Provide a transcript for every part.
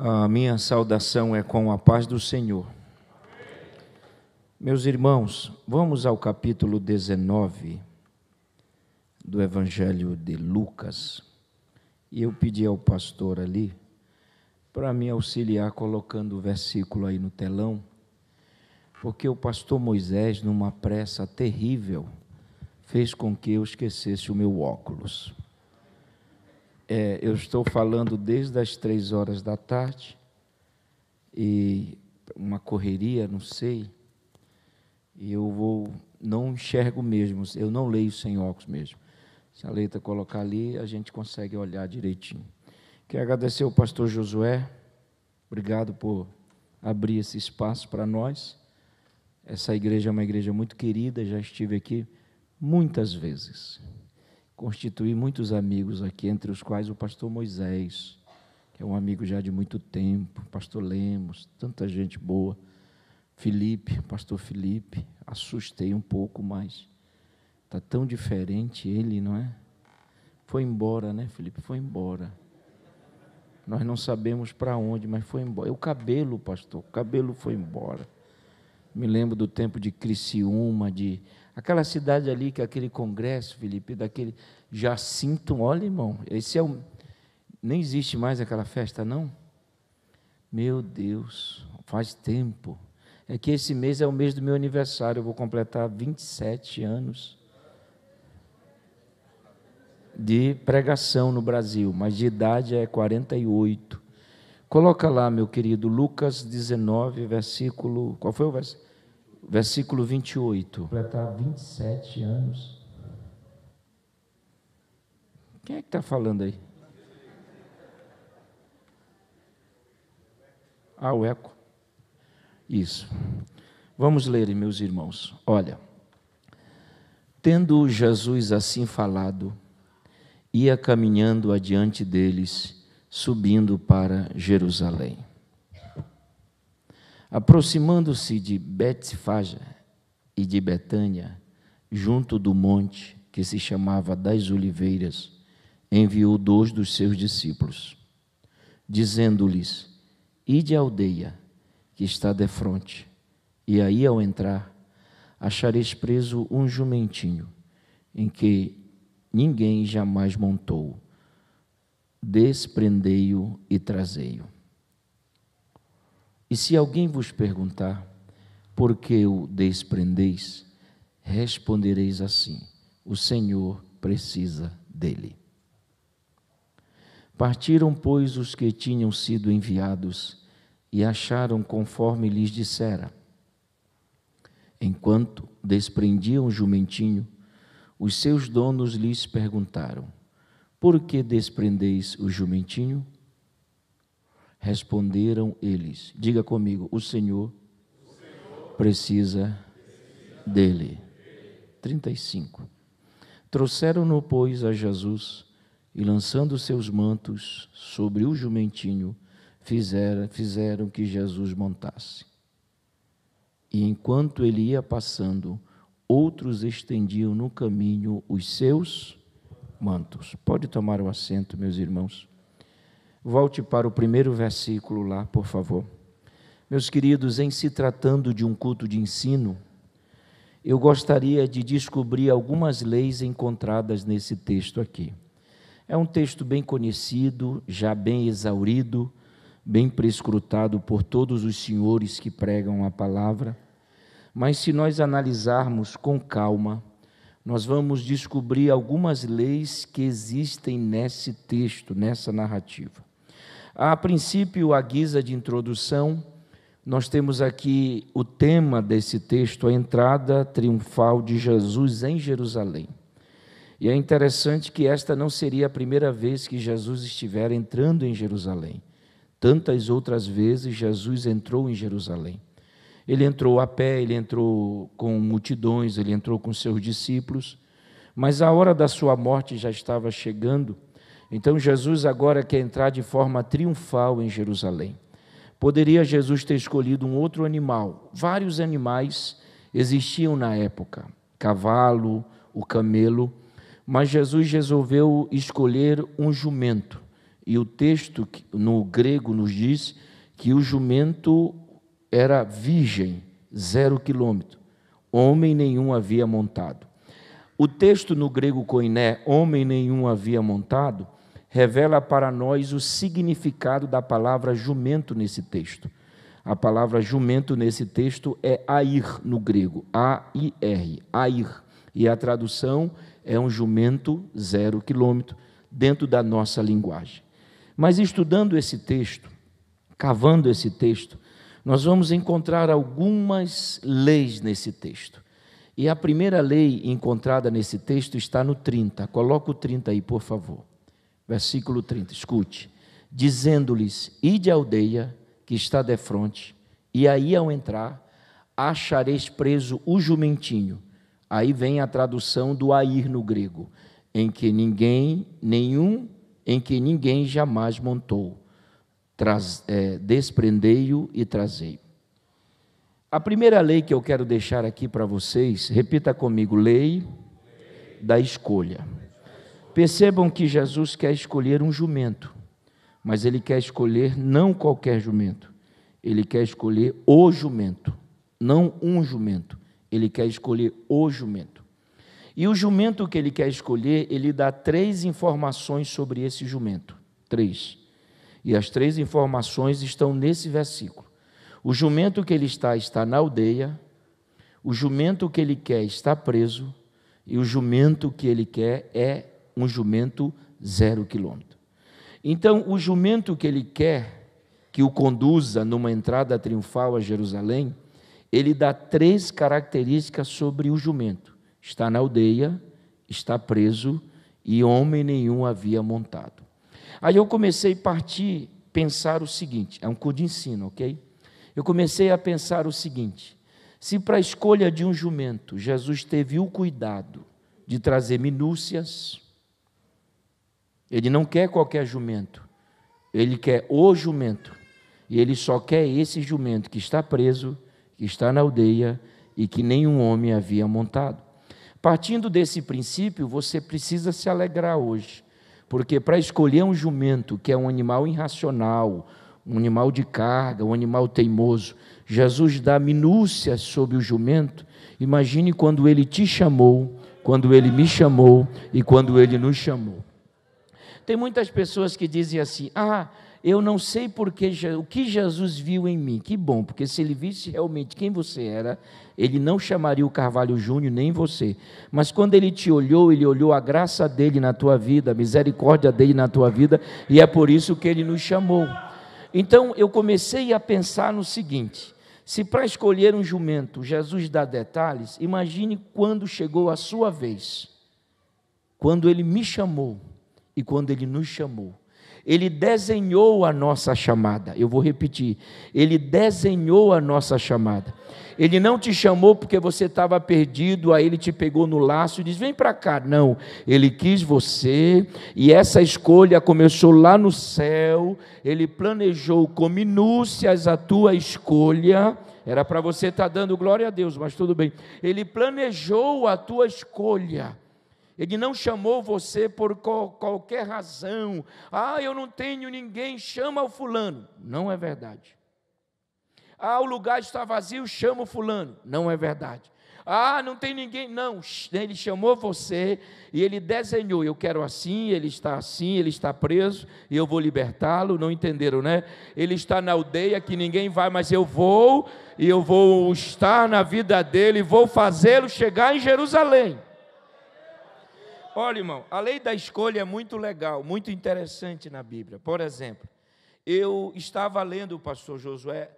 A minha saudação é com a paz do Senhor. Meus irmãos, vamos ao capítulo 19 do Evangelho de Lucas. E eu pedi ao pastor ali para me auxiliar colocando o versículo aí no telão, porque o pastor Moisés, numa pressa terrível, fez com que eu esquecesse o meu óculos. É, eu estou falando desde as três horas da tarde e uma correria, não sei. E eu vou, não enxergo mesmo, eu não leio sem óculos mesmo. Se a letra colocar ali, a gente consegue olhar direitinho. Quero agradecer ao pastor Josué, obrigado por abrir esse espaço para nós. Essa igreja é uma igreja muito querida, já estive aqui muitas vezes constituí muitos amigos aqui, entre os quais o pastor Moisés, que é um amigo já de muito tempo, pastor Lemos, tanta gente boa. Felipe, pastor Felipe, assustei um pouco, mas tá tão diferente ele, não é? Foi embora, né, Felipe? Foi embora. Nós não sabemos para onde, mas foi embora. O cabelo, pastor, o cabelo foi embora. Me lembro do tempo de Criciúma, de Aquela cidade ali, que aquele congresso, Felipe, daquele Jacinto, olha, irmão, esse é o. Nem existe mais aquela festa, não? Meu Deus, faz tempo. É que esse mês é o mês do meu aniversário, eu vou completar 27 anos de pregação no Brasil, mas de idade é 48. Coloca lá, meu querido, Lucas 19, versículo. Qual foi o versículo? versículo 28. Completar 27 anos. Quem é que está falando aí? Ah, o eco. Isso. Vamos ler, meus irmãos. Olha. Tendo Jesus assim falado, ia caminhando adiante deles, subindo para Jerusalém. Aproximando-se de Betfaja e de Betânia, junto do monte que se chamava das Oliveiras, enviou dois dos seus discípulos, dizendo-lhes: Ide à aldeia que está defronte, e aí ao entrar, achareis preso um jumentinho, em que ninguém jamais montou. Desprendei-o e trazei-o. E se alguém vos perguntar por que o desprendeis, respondereis assim: o Senhor precisa dele. Partiram, pois, os que tinham sido enviados e acharam conforme lhes dissera. Enquanto desprendiam o jumentinho, os seus donos lhes perguntaram: Por que desprendeis o jumentinho? Responderam eles: Diga comigo, o Senhor, precisa, dele. 35. Trouxeram-no, pois, a Jesus e, lançando seus mantos sobre o jumentinho, fizeram, fizeram que Jesus montasse. E enquanto ele ia passando, outros estendiam no caminho os seus mantos. Pode tomar o assento, meus irmãos. Volte para o primeiro versículo lá, por favor. Meus queridos, em se tratando de um culto de ensino, eu gostaria de descobrir algumas leis encontradas nesse texto aqui. É um texto bem conhecido, já bem exaurido, bem prescrutado por todos os senhores que pregam a palavra. Mas se nós analisarmos com calma, nós vamos descobrir algumas leis que existem nesse texto, nessa narrativa. A princípio, a guisa de introdução, nós temos aqui o tema desse texto, a entrada triunfal de Jesus em Jerusalém. E é interessante que esta não seria a primeira vez que Jesus estiver entrando em Jerusalém. Tantas outras vezes Jesus entrou em Jerusalém. Ele entrou a pé, ele entrou com multidões, ele entrou com seus discípulos, mas a hora da sua morte já estava chegando. Então Jesus agora quer entrar de forma triunfal em Jerusalém. Poderia Jesus ter escolhido um outro animal. Vários animais existiam na época: cavalo, o camelo, mas Jesus resolveu escolher um jumento. E o texto no grego nos diz que o jumento era virgem, zero quilômetro. Homem nenhum havia montado. O texto no grego koiné, homem nenhum havia montado, revela para nós o significado da palavra jumento nesse texto. A palavra jumento nesse texto é air no grego, A-I-R, air. E a tradução é um jumento zero quilômetro, dentro da nossa linguagem. Mas estudando esse texto, cavando esse texto, nós vamos encontrar algumas leis nesse texto. E a primeira lei encontrada nesse texto está no 30. Coloca o 30 aí, por favor. Versículo 30, escute. Dizendo-lhes: Ide à aldeia que está defronte, e aí ao entrar, achareis preso o jumentinho. Aí vem a tradução do air no grego, em que ninguém, nenhum, em que ninguém jamais montou traz, é, desprendei-o e trazei. A primeira lei que eu quero deixar aqui para vocês, repita comigo: lei da escolha. Percebam que Jesus quer escolher um jumento, mas ele quer escolher não qualquer jumento, ele quer escolher o jumento, não um jumento, ele quer escolher o jumento. E o jumento que ele quer escolher, ele dá três informações sobre esse jumento. Três. E as três informações estão nesse versículo. O jumento que ele está está na aldeia, o jumento que ele quer está preso, e o jumento que ele quer é um jumento zero quilômetro. Então, o jumento que ele quer que o conduza numa entrada triunfal a Jerusalém, ele dá três características sobre o jumento: está na aldeia, está preso e homem nenhum havia montado. Aí eu comecei a partir, pensar o seguinte: é um cu de ensino, ok? Eu comecei a pensar o seguinte: se para a escolha de um jumento Jesus teve o cuidado de trazer minúcias, ele não quer qualquer jumento, ele quer o jumento. E ele só quer esse jumento que está preso, que está na aldeia e que nenhum homem havia montado. Partindo desse princípio, você precisa se alegrar hoje, porque para escolher um jumento, que é um animal irracional, um animal de carga, um animal teimoso, Jesus dá minúcias sobre o jumento. Imagine quando ele te chamou, quando ele me chamou e quando ele nos chamou. Tem muitas pessoas que dizem assim: ah, eu não sei porque o que Jesus viu em mim. Que bom, porque se ele visse realmente quem você era, ele não chamaria o Carvalho Júnior nem você. Mas quando ele te olhou, ele olhou a graça dele na tua vida, a misericórdia dele na tua vida, e é por isso que ele nos chamou. Então eu comecei a pensar no seguinte: se para escolher um jumento Jesus dá detalhes, imagine quando chegou a sua vez, quando ele me chamou e quando ele nos chamou. Ele desenhou a nossa chamada. Eu vou repetir. Ele desenhou a nossa chamada. Ele não te chamou porque você estava perdido, aí ele te pegou no laço e diz: "Vem para cá". Não, ele quis você, e essa escolha começou lá no céu. Ele planejou com minúcias a tua escolha. Era para você estar tá dando glória a Deus, mas tudo bem. Ele planejou a tua escolha ele não chamou você por qualquer razão. Ah, eu não tenho ninguém, chama o fulano. Não é verdade. Ah, o lugar está vazio, chama o fulano. Não é verdade. Ah, não tem ninguém. Não, ele chamou você e ele desenhou. Eu quero assim, ele está assim, ele está preso e eu vou libertá-lo. Não entenderam, né? Ele está na aldeia que ninguém vai, mas eu vou e eu vou estar na vida dele, e vou fazê-lo chegar em Jerusalém. Olha, irmão, a lei da escolha é muito legal, muito interessante na Bíblia. Por exemplo, eu estava lendo, pastor Josué,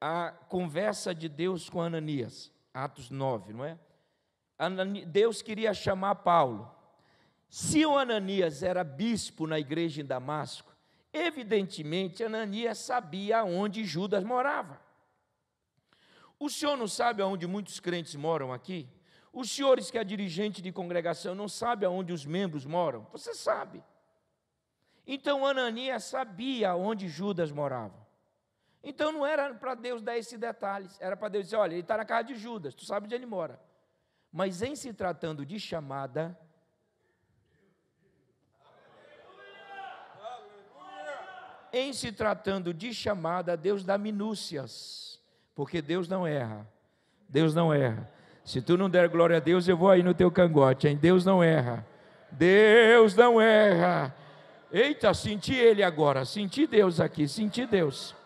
a conversa de Deus com Ananias, Atos 9, não é? Deus queria chamar Paulo. Se o Ananias era bispo na igreja em Damasco, evidentemente Ananias sabia onde Judas morava. O senhor não sabe aonde muitos crentes moram aqui? Os senhores que é dirigente de congregação não sabe aonde os membros moram? Você sabe. Então Ananias sabia onde Judas morava. Então não era para Deus dar esses detalhes, era para Deus dizer: olha, ele está na casa de Judas, tu sabe onde ele mora. Mas em se tratando de chamada, em se tratando de chamada, Deus dá minúcias, porque Deus não erra. Deus não erra. Se tu não der glória a Deus, eu vou aí no teu cangote, hein? Deus não erra. Deus não erra. Eita, senti ele agora, senti Deus aqui, senti Deus.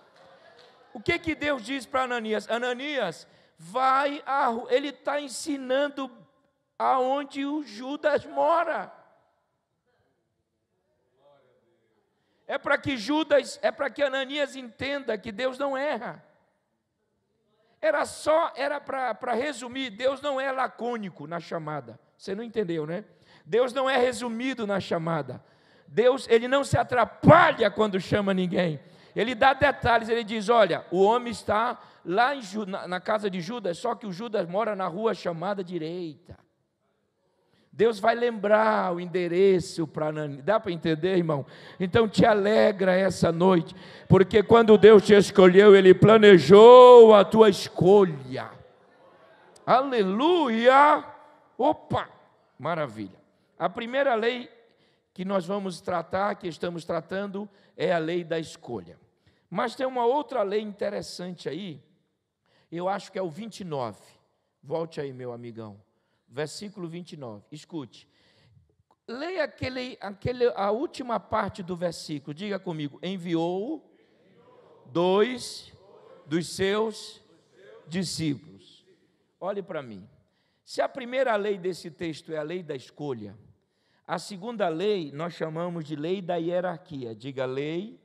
O que que Deus diz para Ananias? Ananias, vai, a, ele está ensinando aonde o Judas mora. É para que Judas, é para que Ananias entenda que Deus não erra. Era só, era para resumir, Deus não é lacônico na chamada. Você não entendeu, né? Deus não é resumido na chamada. Deus, ele não se atrapalha quando chama ninguém. Ele dá detalhes, ele diz: Olha, o homem está lá em, na, na casa de Judas, só que o Judas mora na rua chamada direita. Deus vai lembrar o endereço para Ananias. Dá para entender, irmão? Então te alegra essa noite, porque quando Deus te escolheu, Ele planejou a tua escolha. Aleluia! Opa! Maravilha. A primeira lei que nós vamos tratar, que estamos tratando, é a lei da escolha. Mas tem uma outra lei interessante aí, eu acho que é o 29. Volte aí, meu amigão versículo 29. Escute. Leia aquele, aquele, a última parte do versículo. Diga comigo. Enviou dois dos seus discípulos. Olhe para mim. Se a primeira lei desse texto é a lei da escolha, a segunda lei nós chamamos de lei da hierarquia. Diga lei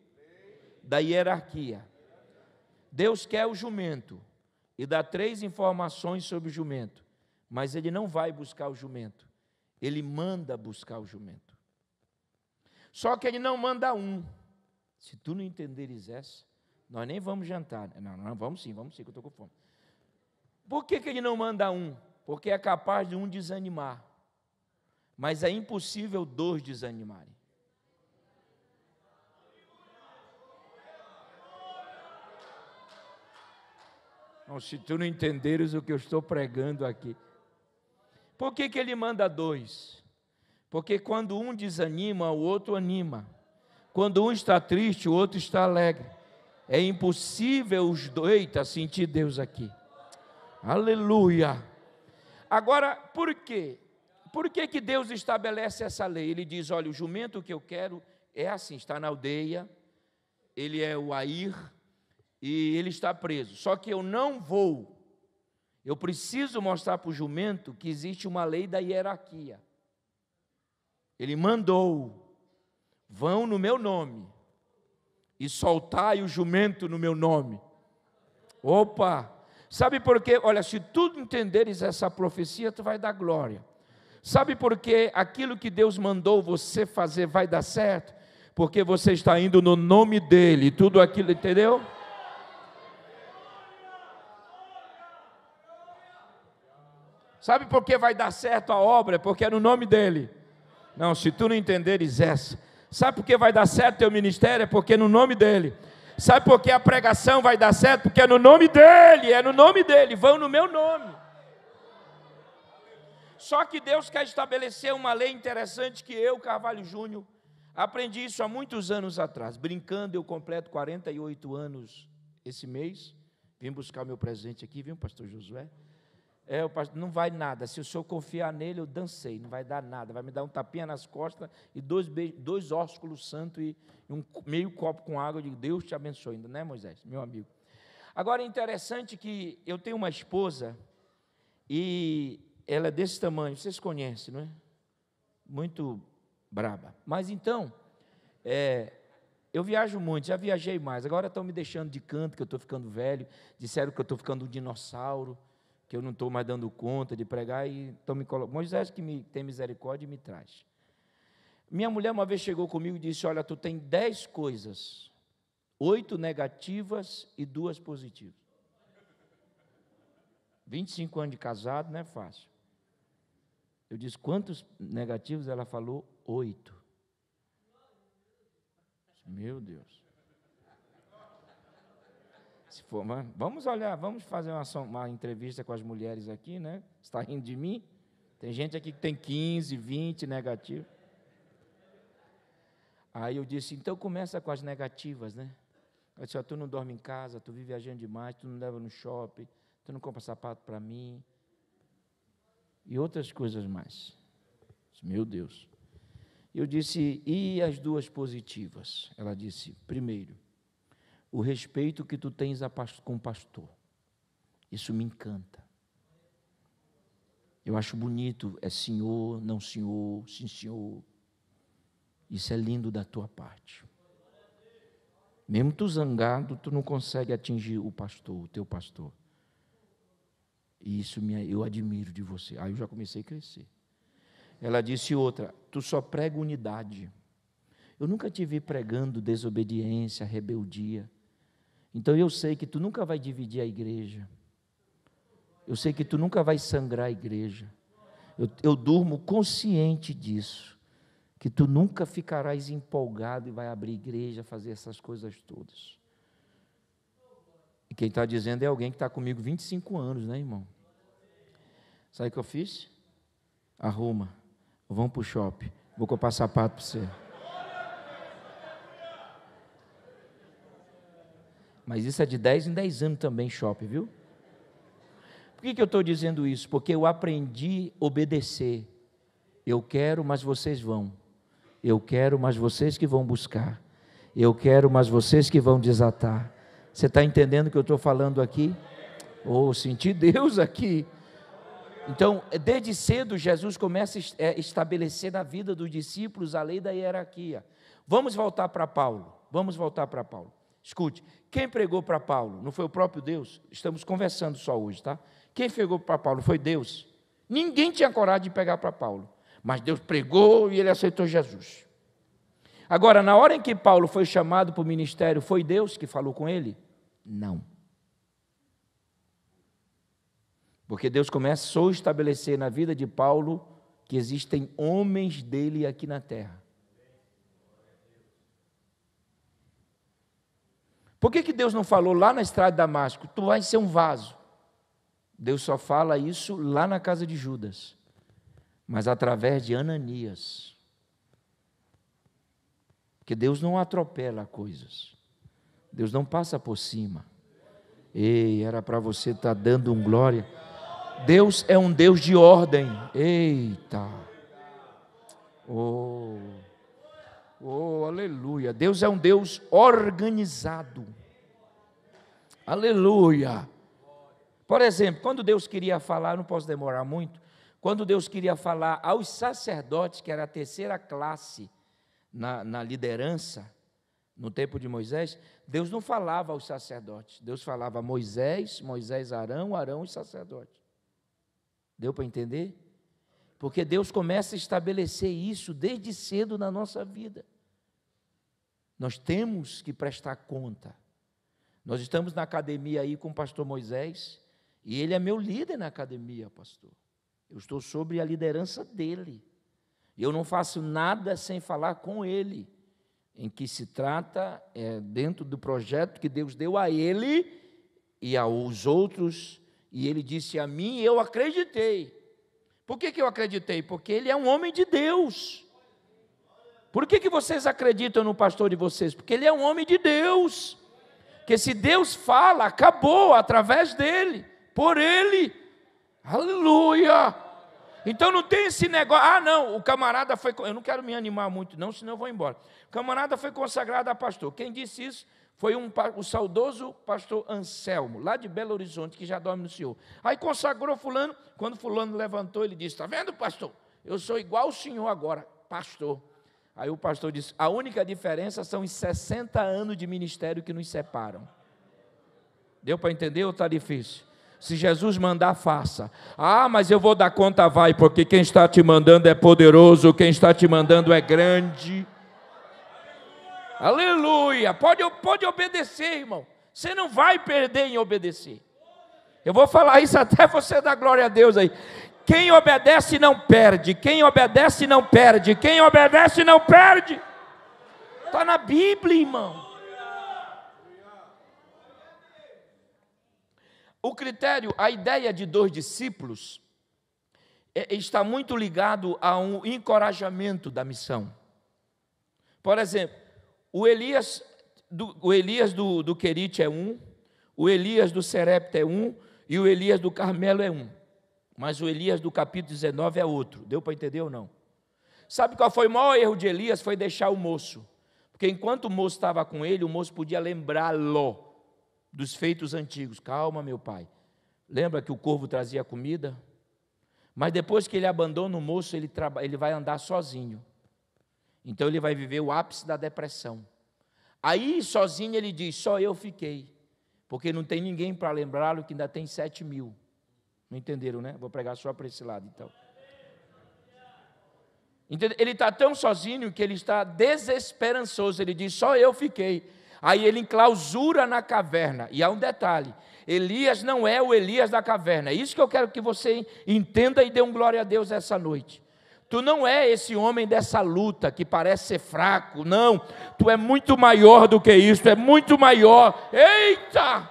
da hierarquia. Deus quer o jumento e dá três informações sobre o jumento. Mas ele não vai buscar o jumento, ele manda buscar o jumento. Só que ele não manda um. Se tu não entenderes essa, nós nem vamos jantar. Né? Não, não, vamos sim, vamos sim, que eu estou com fome. Por que, que ele não manda um? Porque é capaz de um desanimar. Mas é impossível dois desanimarem. Não, se tu não entenderes o que eu estou pregando aqui. Por que, que ele manda dois? Porque quando um desanima, o outro anima. Quando um está triste, o outro está alegre. É impossível os dois tá sentir Deus aqui. Aleluia. Agora, por quê? Por que, que Deus estabelece essa lei? Ele diz: olha, o jumento que eu quero é assim, está na aldeia, ele é o Air e ele está preso. Só que eu não vou eu preciso mostrar para o jumento que existe uma lei da hierarquia. Ele mandou: vão no meu nome e soltai o jumento no meu nome. Opa! Sabe por quê? Olha, se tu entenderes essa profecia, tu vai dar glória. Sabe por quê? Aquilo que Deus mandou você fazer vai dar certo? Porque você está indo no nome dele, tudo aquilo, entendeu? Sabe por que vai dar certo a obra? Porque é no nome dele. Não, se tu não entenderes essa. Sabe por que vai dar certo teu ministério? É porque é no nome dele. Sabe por que a pregação vai dar certo? Porque é no nome dele, é no nome dele, vão no meu nome. Só que Deus quer estabelecer uma lei interessante que eu, Carvalho Júnior, aprendi isso há muitos anos atrás. Brincando, eu completo 48 anos esse mês. Vim buscar meu presente aqui, viu, pastor Josué? É, o pastor, não vai nada. Se o senhor confiar nele, eu dancei, não vai dar nada. Vai me dar um tapinha nas costas e dois, dois ósculos santos e, e um meio copo com água. Eu digo, Deus te abençoe ainda, né, Moisés, meu amigo? Agora é interessante que eu tenho uma esposa e ela é desse tamanho, vocês conhecem, não é? Muito braba. Mas então, é, eu viajo muito, já viajei mais. Agora estão me deixando de canto, que eu estou ficando velho. Disseram que eu estou ficando um dinossauro que eu não estou mais dando conta de pregar e então me colocando. Moisés, que me, tem misericórdia, me traz. Minha mulher uma vez chegou comigo e disse: Olha, tu tem dez coisas, oito negativas e duas positivas. 25 anos de casado não é fácil. Eu disse: Quantos negativos? Ela falou: Oito. Meu Deus se for, vamos olhar, vamos fazer uma, uma entrevista com as mulheres aqui, né? Está rindo de mim? Tem gente aqui que tem 15, 20 negativos. Aí eu disse, então começa com as negativas, né? Eu disse, ó, tu não dorme em casa, tu vive viajando demais, tu não leva no shopping, tu não compra sapato para mim. E outras coisas mais. Meu Deus. Eu disse, e as duas positivas? Ela disse, primeiro, o respeito que tu tens com o pastor. Isso me encanta. Eu acho bonito, é senhor, não senhor, sim senhor. Isso é lindo da tua parte. Mesmo tu zangado, tu não consegue atingir o pastor, o teu pastor. E isso me, eu admiro de você. Aí eu já comecei a crescer. Ela disse outra: Tu só prega unidade. Eu nunca te vi pregando desobediência, rebeldia. Então eu sei que tu nunca vai dividir a igreja. Eu sei que tu nunca vai sangrar a igreja. Eu, eu durmo consciente disso. Que tu nunca ficarás empolgado e vai abrir igreja, fazer essas coisas todas. E quem está dizendo é alguém que está comigo 25 anos, né, irmão? Sabe o que eu fiz? Arruma. Vamos para o shopping. Vou comprar sapato para você. Mas isso é de 10 em 10 anos também, shopping, viu? Por que, que eu estou dizendo isso? Porque eu aprendi a obedecer. Eu quero, mas vocês vão. Eu quero, mas vocês que vão buscar. Eu quero, mas vocês que vão desatar. Você está entendendo o que eu estou falando aqui? Ou oh, senti Deus aqui. Então, desde cedo, Jesus começa a é, estabelecer na vida dos discípulos a lei da hierarquia. Vamos voltar para Paulo. Vamos voltar para Paulo. Escute, quem pregou para Paulo? Não foi o próprio Deus? Estamos conversando só hoje, tá? Quem pregou para Paulo foi Deus. Ninguém tinha coragem de pegar para Paulo, mas Deus pregou e ele aceitou Jesus. Agora, na hora em que Paulo foi chamado para o ministério, foi Deus que falou com ele? Não. Porque Deus começou a estabelecer na vida de Paulo que existem homens dele aqui na terra. Por que, que Deus não falou lá na estrada de Damasco? Tu vais ser um vaso. Deus só fala isso lá na casa de Judas, mas através de Ananias. Porque Deus não atropela coisas. Deus não passa por cima. Ei, era para você estar tá dando um glória. Deus é um Deus de ordem. Eita. Oh. Oh, aleluia. Deus é um Deus organizado. Aleluia. Por exemplo, quando Deus queria falar, não posso demorar muito, quando Deus queria falar aos sacerdotes, que era a terceira classe na, na liderança, no tempo de Moisés, Deus não falava aos sacerdotes. Deus falava Moisés, Moisés, Arão, Arão e sacerdote. Deu para entender? Porque Deus começa a estabelecer isso desde cedo na nossa vida. Nós temos que prestar conta. Nós estamos na academia aí com o pastor Moisés, e ele é meu líder na academia, pastor. Eu estou sobre a liderança dele. Eu não faço nada sem falar com ele, em que se trata é, dentro do projeto que Deus deu a ele e aos outros. E ele disse a mim, eu acreditei. Por que, que eu acreditei? Porque ele é um homem de Deus. Por que, que vocês acreditam no pastor de vocês? Porque ele é um homem de Deus. Que se Deus fala, acabou através dele, por ele. Aleluia! Então não tem esse negócio. Ah, não, o camarada foi. Eu não quero me animar muito, não, senão eu vou embora. O camarada foi consagrado a pastor. Quem disse isso foi um, o saudoso pastor Anselmo, lá de Belo Horizonte, que já dorme no Senhor. Aí consagrou Fulano. Quando Fulano levantou, ele disse: Está vendo, pastor? Eu sou igual o senhor agora, pastor. Aí o pastor disse: A única diferença são os 60 anos de ministério que nos separam. Deu para entender ou está difícil? Se Jesus mandar, faça. Ah, mas eu vou dar conta, vai, porque quem está te mandando é poderoso, quem está te mandando é grande. Aleluia. Pode, pode obedecer, irmão. Você não vai perder em obedecer. Eu vou falar isso até você dar glória a Deus aí. Quem obedece não perde. Quem obedece não perde. Quem obedece não perde. Está na Bíblia, irmão. O critério, a ideia de dois discípulos é, está muito ligado a um encorajamento da missão. Por exemplo, o Elias do, o Elias do, do Querite é um, o Elias do Serepta é um e o Elias do Carmelo é um. Mas o Elias do capítulo 19 é outro. Deu para entender ou não? Sabe qual foi o maior erro de Elias? Foi deixar o moço. Porque enquanto o moço estava com ele, o moço podia lembrá-lo dos feitos antigos. Calma, meu pai. Lembra que o corvo trazia comida? Mas depois que ele abandona o moço, ele, ele vai andar sozinho. Então ele vai viver o ápice da depressão. Aí, sozinho, ele diz: Só eu fiquei, porque não tem ninguém para lembrá-lo que ainda tem sete mil. Não entenderam, né? Vou pregar só para esse lado, então. Ele está tão sozinho que ele está desesperançoso. Ele diz: Só eu fiquei. Aí ele enclausura na caverna. E há um detalhe: Elias não é o Elias da caverna. É isso que eu quero que você entenda e dê um glória a Deus essa noite. Tu não é esse homem dessa luta que parece ser fraco, não. Tu é muito maior do que isso, é muito maior. Eita!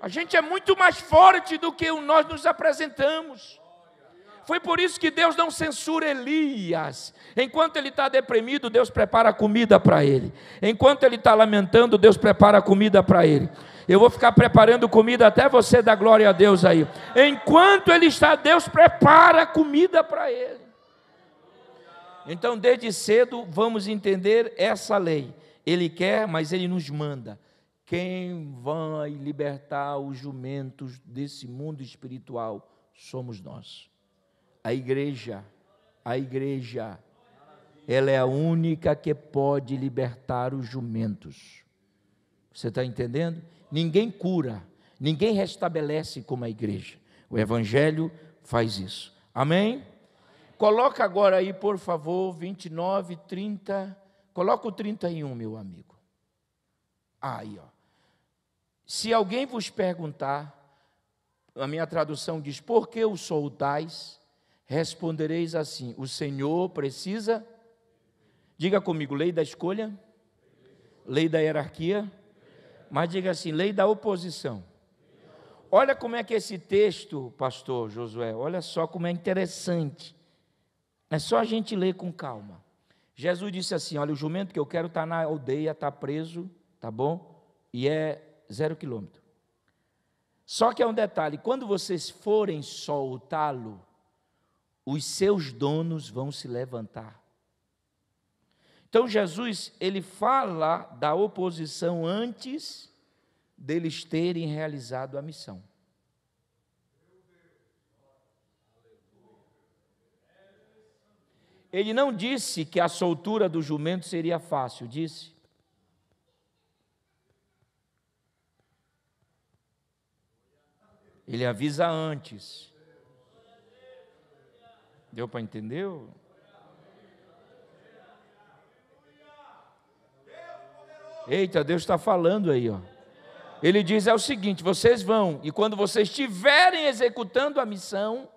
A gente é muito mais forte do que nós nos apresentamos. Foi por isso que Deus não censura Elias. Enquanto ele está deprimido, Deus prepara comida para ele. Enquanto ele está lamentando, Deus prepara comida para ele. Eu vou ficar preparando comida até você dar glória a Deus aí. Enquanto ele está, Deus prepara comida para ele. Então, desde cedo, vamos entender essa lei. Ele quer, mas ele nos manda. Quem vai libertar os jumentos desse mundo espiritual somos nós. A igreja, a igreja, ela é a única que pode libertar os jumentos. Você está entendendo? ninguém cura, ninguém restabelece como a igreja. O Evangelho faz isso. Amém? Coloca agora aí, por favor, 29, 30. Coloca o 31, meu amigo. Aí, ó. Se alguém vos perguntar, a minha tradução diz: Por que o soltais? Respondereis assim: O Senhor precisa. Diga comigo, lei da escolha, lei da hierarquia, mas diga assim: lei da oposição. Olha como é que esse texto, pastor Josué, olha só como é interessante. É só a gente ler com calma. Jesus disse assim: Olha, o jumento que eu quero está na aldeia, está preso, tá bom? E é zero quilômetro. Só que é um detalhe: quando vocês forem soltá-lo, os seus donos vão se levantar então Jesus, ele fala da oposição antes deles terem realizado a missão. Ele não disse que a soltura do jumento seria fácil, disse. Ele avisa antes. Deu para entender? Eita, Deus está falando aí, ó. Ele diz: é o seguinte, vocês vão, e quando vocês estiverem executando a missão,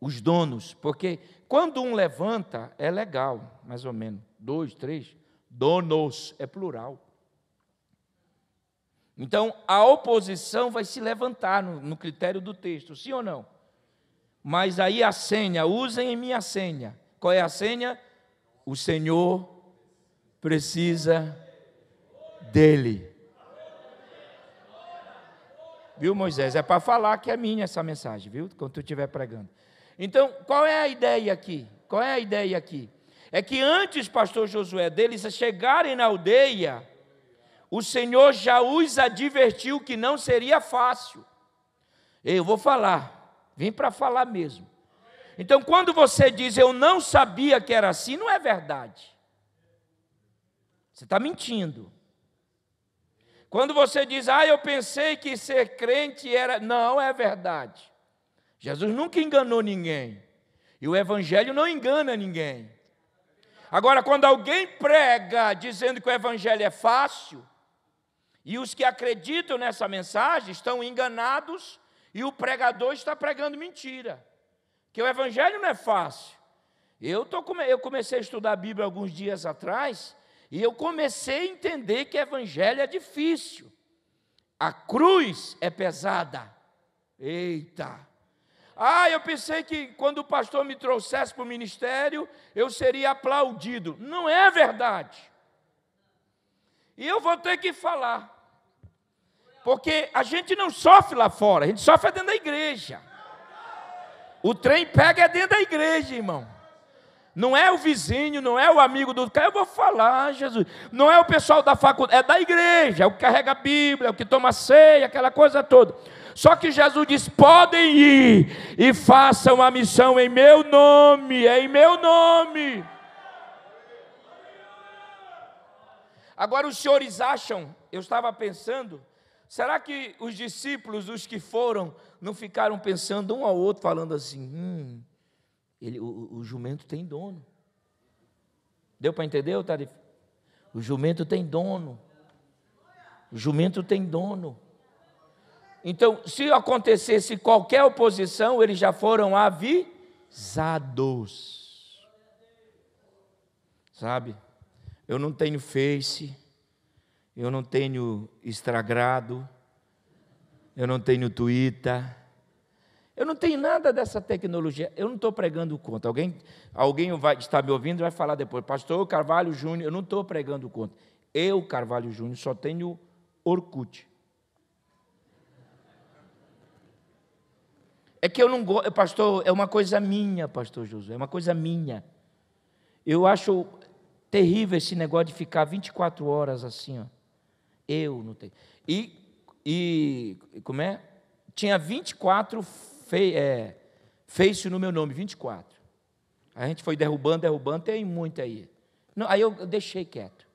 os donos, porque quando um levanta, é legal, mais ou menos, dois, três, donos, é plural. Então, a oposição vai se levantar no, no critério do texto, sim ou não? Mas aí a senha, usem minha senha. Qual é a senha? O Senhor precisa dele. Viu, Moisés? É para falar que é minha essa mensagem, viu? Quando tu estiver pregando. Então, qual é a ideia aqui? Qual é a ideia aqui? É que antes, pastor Josué, deles chegarem na aldeia, o Senhor já os advertiu que não seria fácil. Eu vou falar, vim para falar mesmo. Então, quando você diz eu não sabia que era assim, não é verdade. Você está mentindo. Quando você diz, ah, eu pensei que ser crente era. Não, é verdade. Jesus nunca enganou ninguém. E o Evangelho não engana ninguém. Agora, quando alguém prega dizendo que o Evangelho é fácil, e os que acreditam nessa mensagem estão enganados, e o pregador está pregando mentira. Que o Evangelho não é fácil. Eu, tô, eu comecei a estudar a Bíblia alguns dias atrás, e eu comecei a entender que evangelho é difícil. A cruz é pesada. Eita! Ah, eu pensei que quando o pastor me trouxesse para o ministério, eu seria aplaudido. Não é verdade. E eu vou ter que falar. Porque a gente não sofre lá fora, a gente sofre dentro da igreja. O trem pega é dentro da igreja, irmão. Não é o vizinho, não é o amigo do cara, eu vou falar, Jesus. Não é o pessoal da faculdade, é da igreja, é o que carrega a Bíblia, é o que toma ceia, aquela coisa toda. Só que Jesus diz: podem ir e façam a missão em meu nome, é em meu nome. Agora os senhores acham, eu estava pensando, será que os discípulos, os que foram, não ficaram pensando um ao outro, falando assim: hum, ele, o, o jumento tem dono. Deu para entender, Tarif? O jumento tem dono. O jumento tem dono. Então, se acontecesse qualquer oposição, eles já foram avisados. Sabe? Eu não tenho Face, eu não tenho Estragado. eu não tenho Twitter, eu não tenho nada dessa tecnologia, eu não estou pregando contra. Alguém, alguém vai estar me ouvindo e vai falar depois, pastor Carvalho Júnior, eu não estou pregando contra. Eu, Carvalho Júnior, só tenho Orkut. É que eu não gosto, pastor, é uma coisa minha, pastor Josué, é uma coisa minha. Eu acho terrível esse negócio de ficar 24 horas assim, ó. Eu não tenho. E, e como é? Tinha 24 fei, é, fez no meu nome, 24. A gente foi derrubando, derrubando, tem muito aí. Não, aí eu, eu deixei quieto.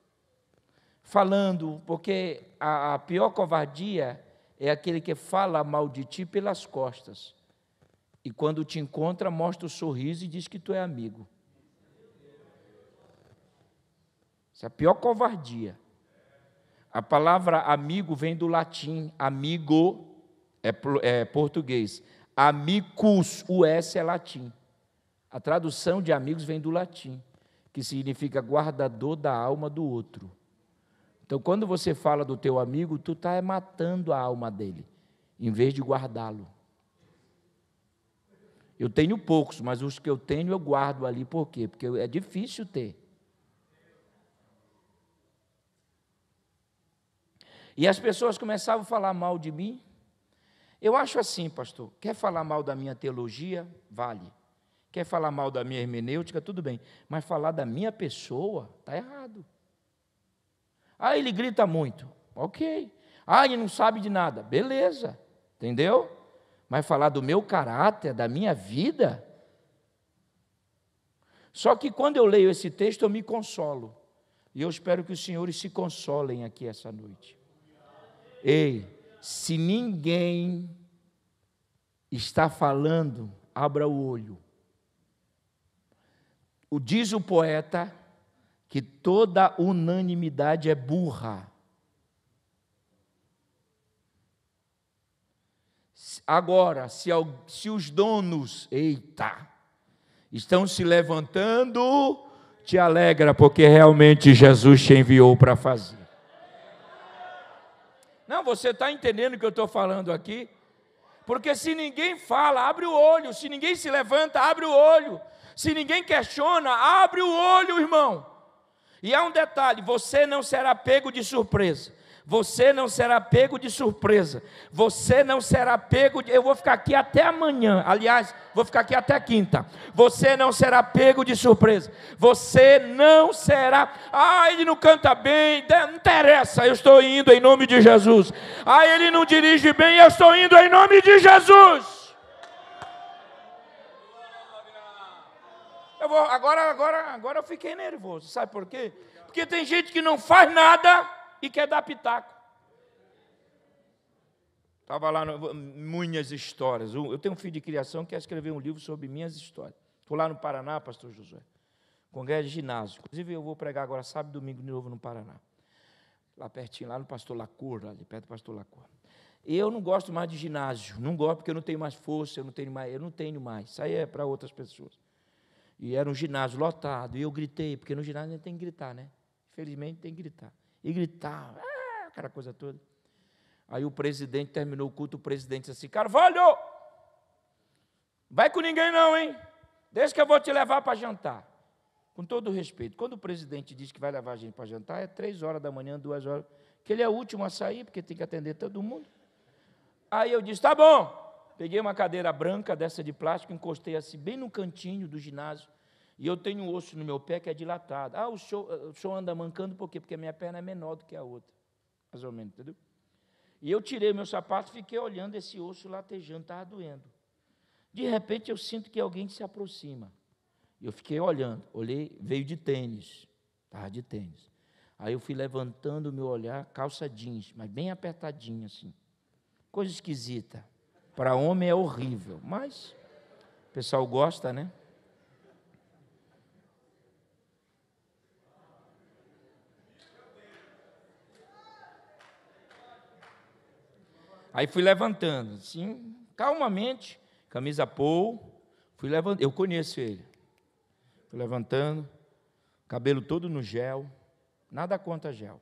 Falando, porque a, a pior covardia é aquele que fala mal de ti pelas costas. E quando te encontra, mostra o sorriso e diz que tu é amigo. Essa é a pior covardia. A palavra amigo vem do latim, amigo é, é português. Amicus, o S é latim. A tradução de amigos vem do latim, que significa guardador da alma do outro. Então, quando você fala do teu amigo, tu está matando a alma dele, em vez de guardá-lo. Eu tenho poucos, mas os que eu tenho eu guardo ali, por quê? Porque é difícil ter. E as pessoas começavam a falar mal de mim, eu acho assim, pastor. Quer falar mal da minha teologia? Vale. Quer falar mal da minha hermenêutica? Tudo bem. Mas falar da minha pessoa? Está errado. Ah, ele grita muito. Ok. Ah, ele não sabe de nada. Beleza. Entendeu? Mas falar do meu caráter, da minha vida. Só que quando eu leio esse texto, eu me consolo. E eu espero que os senhores se consolem aqui essa noite. Ei, se ninguém está falando, abra o olho. O diz o poeta que toda unanimidade é burra. Agora, se, se os donos, eita, estão se levantando, te alegra, porque realmente Jesus te enviou para fazer. Não, você está entendendo o que eu estou falando aqui? Porque se ninguém fala, abre o olho. Se ninguém se levanta, abre o olho. Se ninguém questiona, abre o olho, irmão. E há um detalhe: você não será pego de surpresa. Você não será pego de surpresa. Você não será pego de. Eu vou ficar aqui até amanhã. Aliás, vou ficar aqui até quinta. Você não será pego de surpresa. Você não será. Ah, ele não canta bem. Não interessa. Eu estou indo em nome de Jesus. Ah, ele não dirige bem. Eu estou indo em nome de Jesus. Eu vou, agora, agora, agora eu fiquei nervoso. Sabe por quê? Porque tem gente que não faz nada e quer dar pitaco. Estava lá no, histórias. Eu tenho um filho de criação que quer escrever um livro sobre minhas histórias. Estou lá no Paraná, pastor Josué. Congresso de ginásio. Inclusive, eu vou pregar agora sábado e domingo de novo no Paraná. Lá pertinho, lá no pastor Lacour, ali perto do pastor Lacor. Eu não gosto mais de ginásio, não gosto porque eu não tenho mais força, eu não tenho mais, eu não tenho mais. Isso aí é para outras pessoas. E era um ginásio lotado, e eu gritei, porque no ginásio a gente tem que gritar, né? Infelizmente tem que gritar e gritava, ah", aquela coisa toda. Aí o presidente terminou o culto, o presidente disse assim: Carvalho, vai com ninguém não, hein? Deixa que eu vou te levar para jantar. Com todo respeito, quando o presidente diz que vai levar a gente para jantar, é três horas da manhã, duas horas, que ele é o último a sair, porque tem que atender todo mundo. Aí eu disse: tá bom. Peguei uma cadeira branca dessa de plástico, encostei assim, bem no cantinho do ginásio, e eu tenho um osso no meu pé que é dilatado. Ah, o senhor, eh, o senhor anda mancando por quê? Porque a minha perna é menor do que a outra. Mais ou menos, entendeu? E eu tirei meu sapato e fiquei olhando esse osso latejando, estava doendo. De repente eu sinto que alguém se aproxima. Eu fiquei olhando, olhei, veio de tênis, estava de tênis. Aí eu fui levantando o meu olhar, calça jeans, mas bem apertadinha assim. Coisa esquisita. Para homem é horrível, mas o pessoal gosta, né? Aí fui levantando, assim, calmamente, camisa pou, fui levantando, eu conheço ele. Fui levantando, cabelo todo no gel, nada contra gel.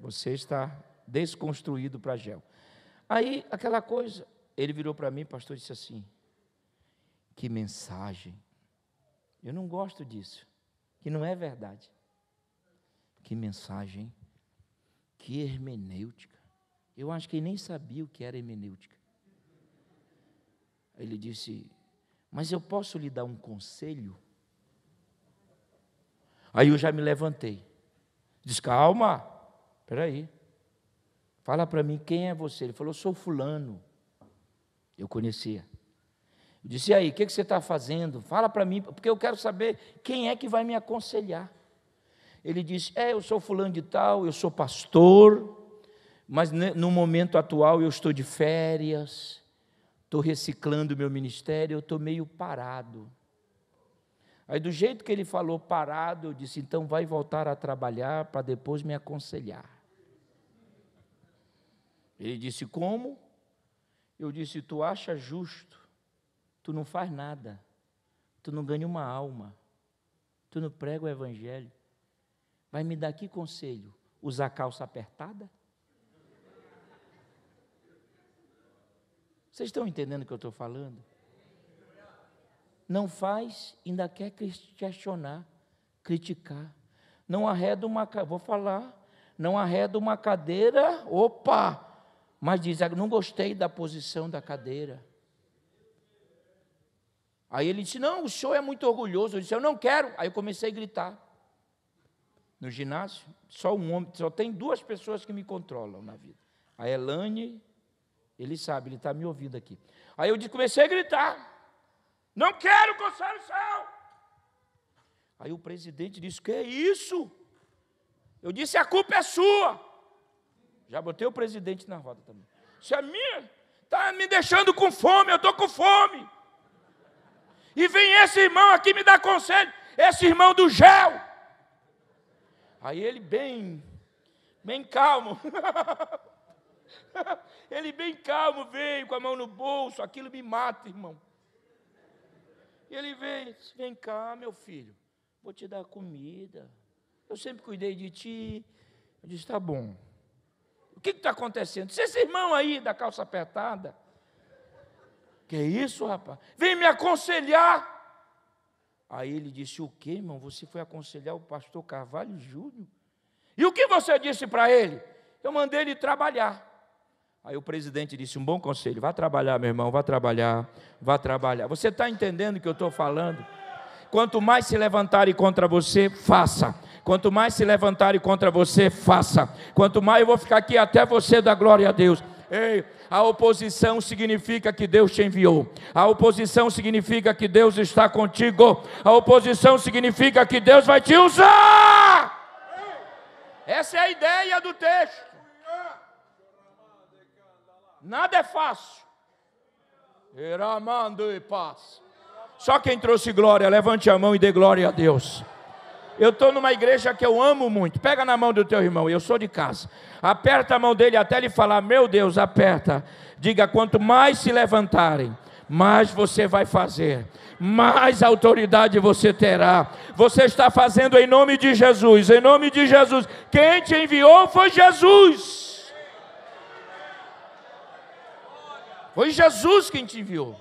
Você está desconstruído para gel. Aí, aquela coisa, ele virou para mim, pastor, disse assim: Que mensagem. Eu não gosto disso, que não é verdade. Que mensagem que hermenêutica. Eu acho que ele nem sabia o que era hermenêutica. Ele disse: Mas eu posso lhe dar um conselho? Aí eu já me levantei. Diz: Calma, peraí. Fala para mim quem é você. Ele falou: Sou Fulano. Eu conhecia. Eu disse: E aí, o que, que você está fazendo? Fala para mim, porque eu quero saber quem é que vai me aconselhar ele disse: É, eu sou fulano de tal, eu sou pastor, mas no momento atual eu estou de férias, estou reciclando meu ministério, eu estou meio parado. Aí, do jeito que ele falou parado, eu disse: Então vai voltar a trabalhar para depois me aconselhar. Ele disse: Como? Eu disse: Tu acha justo? Tu não faz nada, tu não ganha uma alma, tu não prega o evangelho. Vai me dar que conselho? Usar calça apertada? Vocês estão entendendo o que eu estou falando? Não faz, ainda quer questionar, criticar. Não arreda uma vou falar, não arreda uma cadeira, opa! Mas diz, ah, não gostei da posição da cadeira. Aí ele disse: Não, o senhor é muito orgulhoso. Eu disse: Eu não quero. Aí eu comecei a gritar no ginásio, só um homem, só tem duas pessoas que me controlam na vida. A Elane, ele sabe, ele está me ouvindo aqui. Aí eu comecei a gritar: Não quero céu! Aí o presidente disse: Que é isso? Eu disse: A culpa é sua. Já botei o presidente na roda também. Isso é minha, está me deixando com fome, eu estou com fome. E vem esse irmão aqui me dar conselho, esse irmão do gel. Aí ele bem, bem calmo. ele bem calmo veio com a mão no bolso, aquilo me mata, irmão. E ele veio, vem cá, meu filho, vou te dar comida. Eu sempre cuidei de ti. Eu disse, tá bom. O que está acontecendo? Se esse irmão aí da calça apertada, que é isso, rapaz? Vem me aconselhar. Aí ele disse: O que, irmão? Você foi aconselhar o pastor Carvalho Júnior? E o que você disse para ele? Eu mandei ele trabalhar. Aí o presidente disse: Um bom conselho, vá trabalhar, meu irmão, vá trabalhar, vá trabalhar. Você está entendendo o que eu estou falando? Quanto mais se levantarem contra você, faça. Quanto mais se levantarem contra você, faça. Quanto mais eu vou ficar aqui até você dar glória a Deus. Ei, a oposição significa que Deus te enviou. A oposição significa que Deus está contigo. A oposição significa que Deus vai te usar. Essa é a ideia do texto. Nada é fácil. mando e paz. Só quem trouxe glória, levante a mão e dê glória a Deus. Eu estou numa igreja que eu amo muito. Pega na mão do teu irmão, eu sou de casa. Aperta a mão dele até ele falar: Meu Deus, aperta. Diga: quanto mais se levantarem, mais você vai fazer, mais autoridade você terá. Você está fazendo em nome de Jesus, em nome de Jesus. Quem te enviou foi Jesus. Foi Jesus quem te enviou.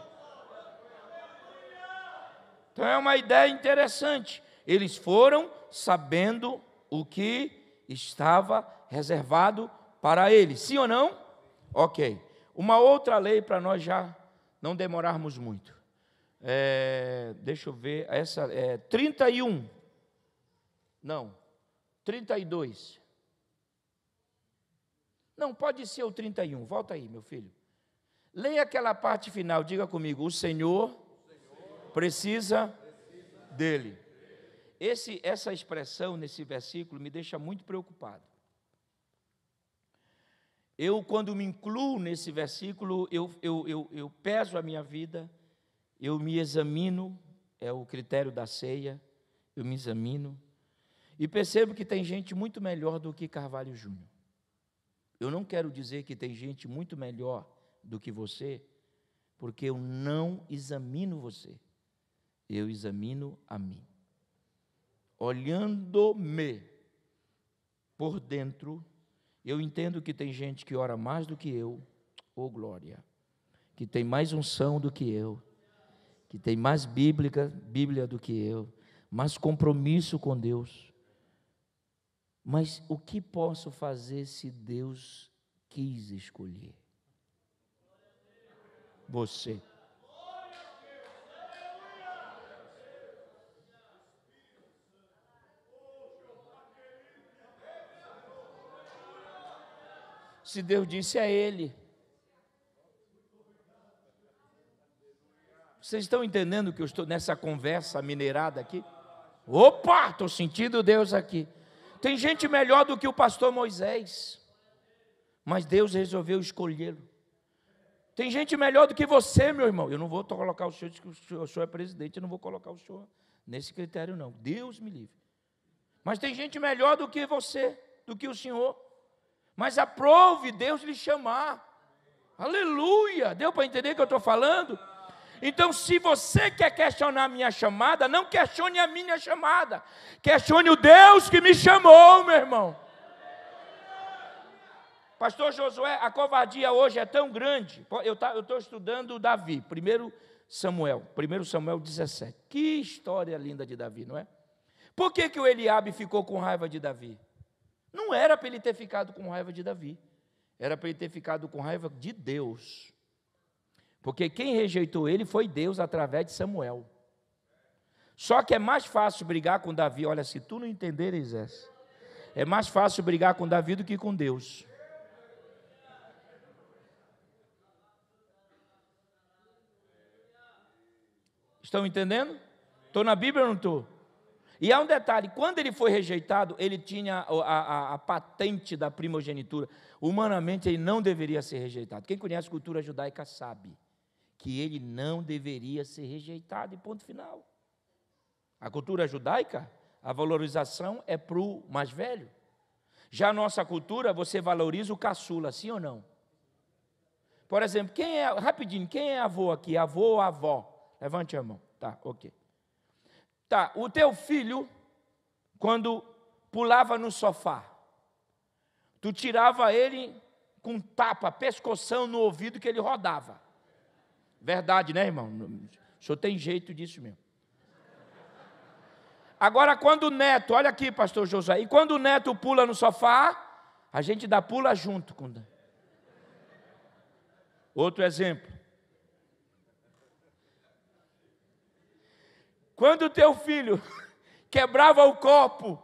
Então é uma ideia interessante. Eles foram sabendo o que estava reservado para eles. Sim ou não? Ok. Uma outra lei para nós já não demorarmos muito. É, deixa eu ver, essa é 31. Não, 32. Não, pode ser o 31. Volta aí, meu filho. Leia aquela parte final, diga comigo: o Senhor, o Senhor precisa, precisa dele. Esse, essa expressão nesse versículo me deixa muito preocupado. Eu, quando me incluo nesse versículo, eu, eu, eu, eu peso a minha vida, eu me examino, é o critério da ceia, eu me examino, e percebo que tem gente muito melhor do que Carvalho Júnior. Eu não quero dizer que tem gente muito melhor do que você, porque eu não examino você, eu examino a mim olhando-me por dentro, eu entendo que tem gente que ora mais do que eu, ô oh glória, que tem mais unção do que eu, que tem mais bíblica, Bíblia do que eu, mais compromisso com Deus. Mas o que posso fazer se Deus quis escolher? Você. se Deus disse a ele. Vocês estão entendendo que eu estou nessa conversa mineirada aqui? Opa, estou sentindo Deus aqui. Tem gente melhor do que o pastor Moisés, mas Deus resolveu escolhê-lo. Tem gente melhor do que você, meu irmão. Eu não vou colocar o senhor, o senhor, o senhor é presidente, eu não vou colocar o senhor nesse critério, não. Deus me livre. Mas tem gente melhor do que você, do que o senhor mas aprove Deus lhe chamar. Aleluia! Deu para entender o que eu estou falando? Então, se você quer questionar a minha chamada, não questione a minha chamada, questione o Deus que me chamou, meu irmão. Pastor Josué, a covardia hoje é tão grande. Eu tá, estou estudando Davi, primeiro Samuel, primeiro Samuel 17. Que história linda de Davi, não é? Por que, que o Eliabe ficou com raiva de Davi? Não era para ele ter ficado com raiva de Davi, era para ele ter ficado com raiva de Deus. Porque quem rejeitou ele foi Deus através de Samuel. Só que é mais fácil brigar com Davi, olha, se tu não entenderes essa, é mais fácil brigar com Davi do que com Deus. Estão entendendo? Estou na Bíblia ou não estou? E há um detalhe: quando ele foi rejeitado, ele tinha a, a, a, patente da primogenitura. Humanamente, ele não deveria ser rejeitado. Quem conhece a cultura judaica sabe que ele não deveria ser rejeitado, e ponto final. A cultura judaica, a valorização é para o mais velho. Já a nossa cultura, você valoriza o caçula, sim ou não? Por exemplo, quem é, rapidinho, quem é avô aqui? Avô ou avó? Levante a mão. Tá, ok. Tá, o teu filho, quando pulava no sofá, tu tirava ele com tapa, pescoção no ouvido que ele rodava. Verdade, né, irmão? O senhor tem jeito disso mesmo. Agora, quando o neto, olha aqui, pastor Josué, e quando o neto pula no sofá, a gente dá pula junto. Outro exemplo. Quando o teu filho quebrava o copo,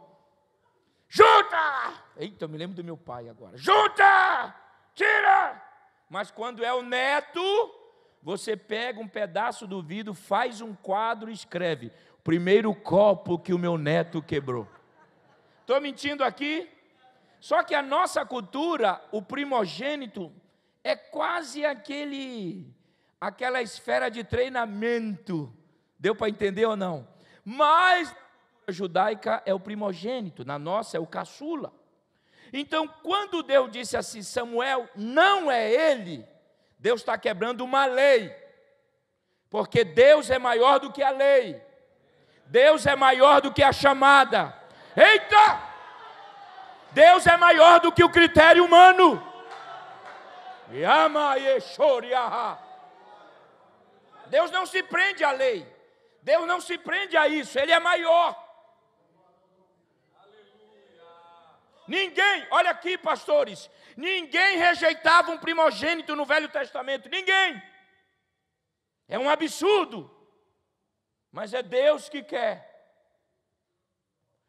junta! Eita, eu me lembro do meu pai agora. Junta! Tira! Mas quando é o neto, você pega um pedaço do vidro, faz um quadro e escreve: primeiro copo que o meu neto quebrou. Estou mentindo aqui? Só que a nossa cultura, o primogênito, é quase aquele aquela esfera de treinamento Deu para entender ou não? Mas a judaica é o primogênito, na nossa é o caçula. Então, quando Deus disse assim, Samuel, não é ele, Deus está quebrando uma lei, porque Deus é maior do que a lei, Deus é maior do que a chamada. Eita! Deus é maior do que o critério humano. Deus não se prende à lei. Deus não se prende a isso, Ele é maior. Ninguém, olha aqui, pastores, ninguém rejeitava um primogênito no Velho Testamento, ninguém. É um absurdo, mas é Deus que quer.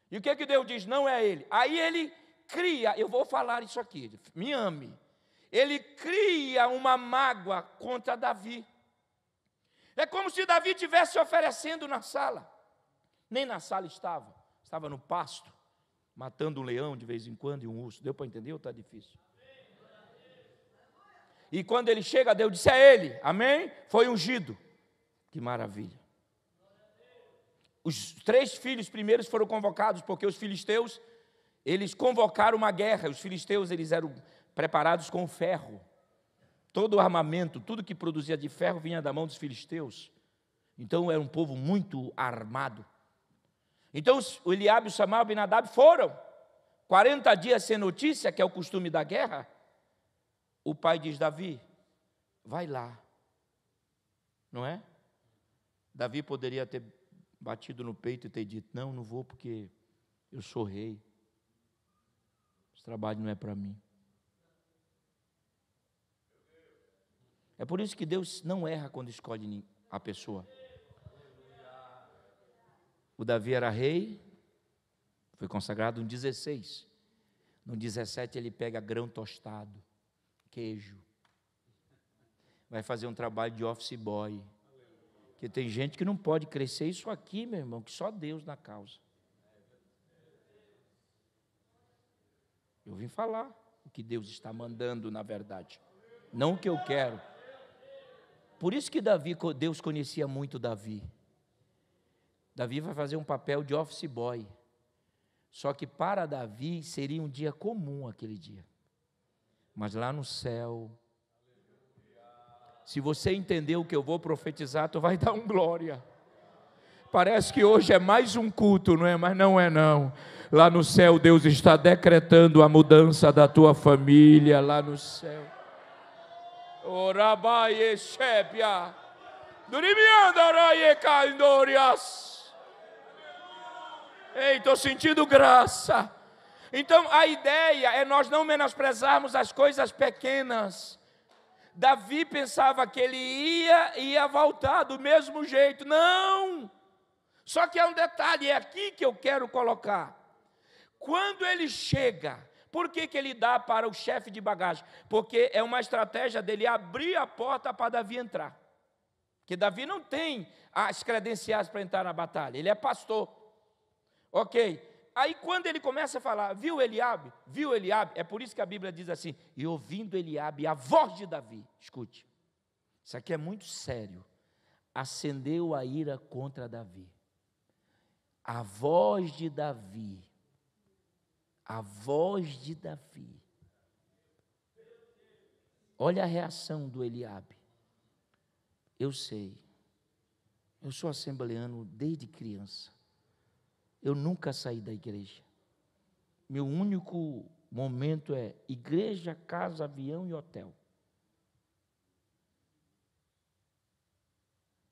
E o que é que Deus diz? Não é Ele. Aí Ele cria, eu vou falar isso aqui, me ame. Ele cria uma mágoa contra Davi. É como se Davi tivesse oferecendo na sala. Nem na sala estava, estava no pasto, matando um leão de vez em quando e um urso. Deu para entender ou está difícil? E quando ele chega, Deus disse a é ele: Amém? Foi ungido. Que maravilha. Os três filhos primeiros foram convocados, porque os filisteus, eles convocaram uma guerra. Os filisteus, eles eram preparados com ferro. Todo o armamento, tudo que produzia de ferro vinha da mão dos filisteus. Então era um povo muito armado. Então o Eliabe, o Samuel e o Binadab foram. 40 dias sem notícia, que é o costume da guerra. O pai diz: Davi, vai lá. Não é? Davi poderia ter batido no peito e ter dito: Não, não vou porque eu sou rei. Esse trabalho não é para mim. É por isso que Deus não erra quando escolhe a pessoa. O Davi era rei, foi consagrado no 16. No 17 ele pega grão tostado, queijo. Vai fazer um trabalho de office boy. Que tem gente que não pode crescer isso aqui, meu irmão, que só Deus na causa. Eu vim falar o que Deus está mandando, na verdade. Não o que eu quero. Por isso que Davi, Deus conhecia muito Davi. Davi vai fazer um papel de office boy. Só que para Davi seria um dia comum aquele dia. Mas lá no céu, se você entender o que eu vou profetizar, tu vai dar um glória. Parece que hoje é mais um culto, não é? Mas não é não. Lá no céu Deus está decretando a mudança da tua família lá no céu. Orabaye Shepia. Ei, estou sentindo graça. Então a ideia é nós não menosprezarmos as coisas pequenas. Davi pensava que ele ia e ia voltar do mesmo jeito. Não! Só que é um detalhe, é aqui que eu quero colocar. Quando ele chega, por que, que ele dá para o chefe de bagagem? Porque é uma estratégia dele abrir a porta para Davi entrar. Que Davi não tem as credenciais para entrar na batalha, ele é pastor. Ok. Aí quando ele começa a falar, viu Eliabe? Viu Eliabe? É por isso que a Bíblia diz assim: e ouvindo Eliabe, a voz de Davi, escute, isso aqui é muito sério, acendeu a ira contra Davi. A voz de Davi a voz de Davi. Olha a reação do Eliabe. Eu sei. Eu sou assembleano desde criança. Eu nunca saí da igreja. Meu único momento é igreja, casa, avião e hotel.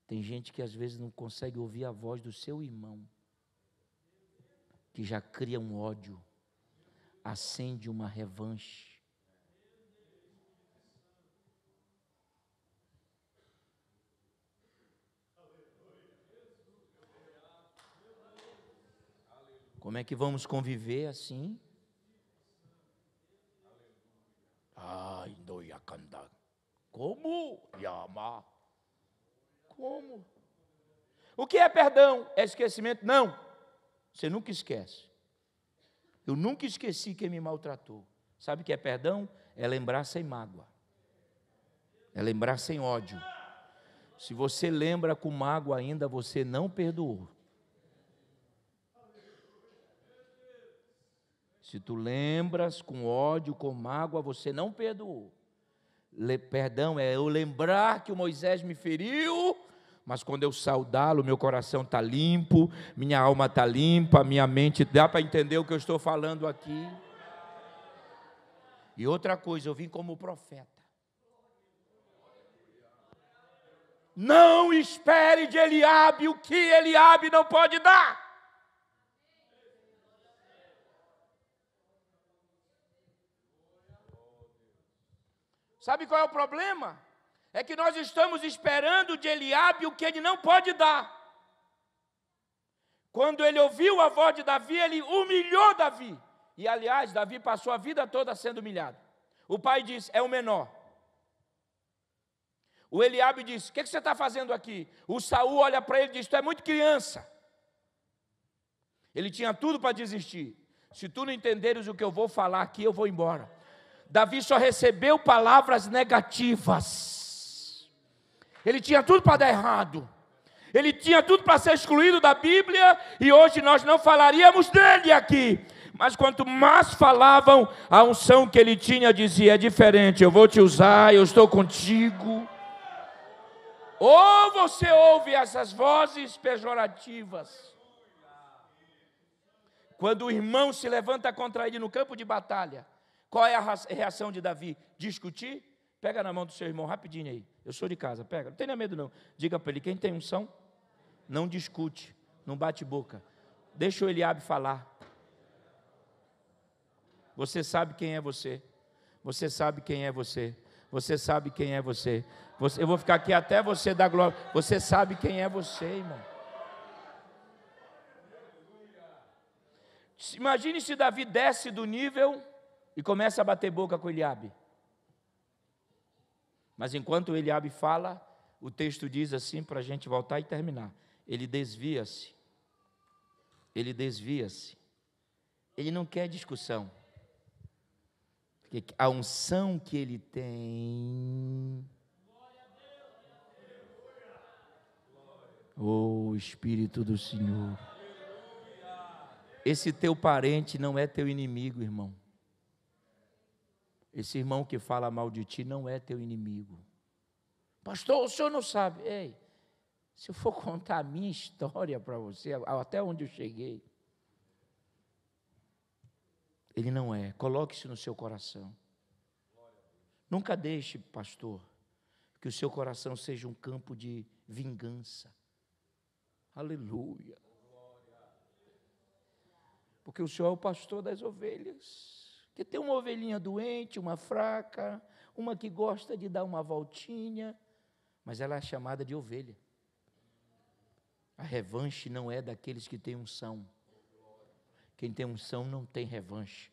Tem gente que às vezes não consegue ouvir a voz do seu irmão, que já cria um ódio acende uma revanche. Como é que vamos conviver assim? Ai, doiacandá. Como? Yama. Como? O que é perdão? É esquecimento? Não. Você nunca esquece. Eu nunca esqueci quem me maltratou. Sabe o que é perdão? É lembrar sem mágoa. É lembrar sem ódio. Se você lembra com mágoa ainda, você não perdoou. Se tu lembras com ódio, com mágoa, você não perdoou. Le, perdão é eu lembrar que o Moisés me feriu mas quando eu saudá-lo, meu coração está limpo, minha alma está limpa, minha mente. Dá para entender o que eu estou falando aqui? E outra coisa, eu vim como profeta. Não espere de Eliabe o que Eliabe não pode dar. Sabe qual é o problema? é que nós estamos esperando de Eliabe o que ele não pode dar. Quando ele ouviu a voz de Davi, ele humilhou Davi. E aliás, Davi passou a vida toda sendo humilhado. O pai diz: É o menor. O Eliabe diz: O que, que, você está fazendo aqui? O Saul olha para ele e diz: Tu é muito criança. Ele tinha tudo para desistir. Se tu não entenderes o que eu vou falar aqui, eu vou embora. Davi só recebeu palavras negativas. Ele tinha tudo para dar errado. Ele tinha tudo para ser excluído da Bíblia e hoje nós não falaríamos dele aqui. Mas quanto mais falavam, a unção que ele tinha dizia: é diferente, eu vou te usar, eu estou contigo. Ou você ouve essas vozes pejorativas. Quando o irmão se levanta contra ele no campo de batalha, qual é a reação de Davi? Discutir? Pega na mão do seu irmão rapidinho aí. Eu sou de casa, pega. Não tenha medo, não. Diga para ele: quem tem unção, não discute, não bate boca. Deixa o Eliabe falar. Você sabe quem é você. Você sabe quem é você. Você sabe quem é você. você eu vou ficar aqui até você dar glória. Você sabe quem é você, irmão. Imagine se Davi desce do nível e começa a bater boca com Eliabe. Mas enquanto ele e fala, o texto diz assim para a gente voltar e terminar. Ele desvia-se. Ele desvia-se. Ele não quer discussão. Porque a unção que ele tem. Oh, Espírito do Senhor. Esse teu parente não é teu inimigo, irmão. Esse irmão que fala mal de ti não é teu inimigo. Pastor, o senhor não sabe. Ei, se eu for contar a minha história para você, até onde eu cheguei, ele não é. Coloque-se no seu coração. Nunca deixe, pastor, que o seu coração seja um campo de vingança. Aleluia. Porque o Senhor é o pastor das ovelhas. Porque tem uma ovelhinha doente, uma fraca, uma que gosta de dar uma voltinha, mas ela é chamada de ovelha. A revanche não é daqueles que têm unção. Quem tem unção não tem revanche.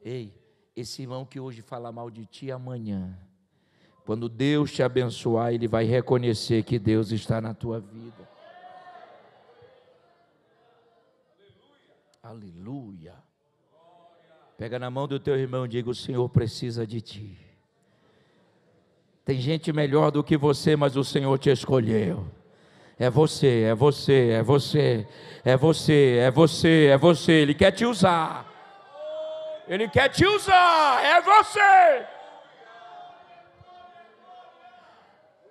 Ei, esse irmão que hoje fala mal de ti, amanhã, quando Deus te abençoar, ele vai reconhecer que Deus está na tua vida. Aleluia. Aleluia. Pega na mão do teu irmão e diga: O Senhor precisa de ti. Tem gente melhor do que você, mas o Senhor te escolheu. É você, é você, é você, é você, é você, é você. Ele quer te usar. Ele quer te usar. É você.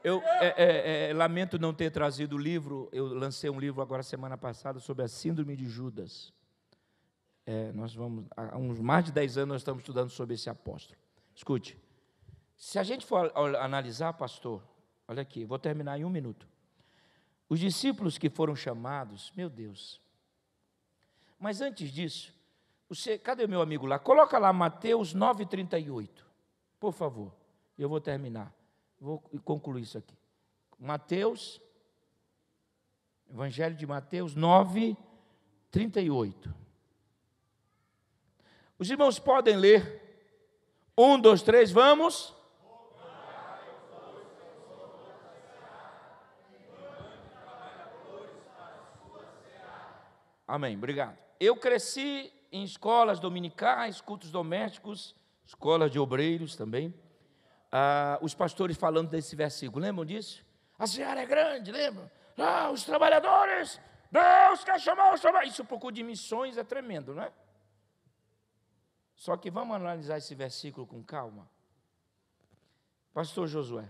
Eu é, é, é, lamento não ter trazido o livro. Eu lancei um livro agora semana passada sobre a síndrome de Judas. É, nós vamos, há uns mais de 10 anos nós estamos estudando sobre esse apóstolo. Escute, se a gente for analisar, pastor, olha aqui, vou terminar em um minuto. Os discípulos que foram chamados, meu Deus. Mas antes disso, você, cadê meu amigo lá? Coloca lá Mateus 9,38, por favor. Eu vou terminar, vou concluir isso aqui. Mateus, Evangelho de Mateus 9, 38. Os irmãos podem ler. Um, dois, três, vamos. Amém, obrigado. Eu cresci em escolas dominicais, cultos domésticos, escolas de obreiros também. Ah, os pastores falando desse versículo, lembram disso? A seara é grande, lembra? Ah, os trabalhadores, Deus quer chamar os trabalhadores. Isso um pouco de missões é tremendo, não é? Só que vamos analisar esse versículo com calma. Pastor Josué,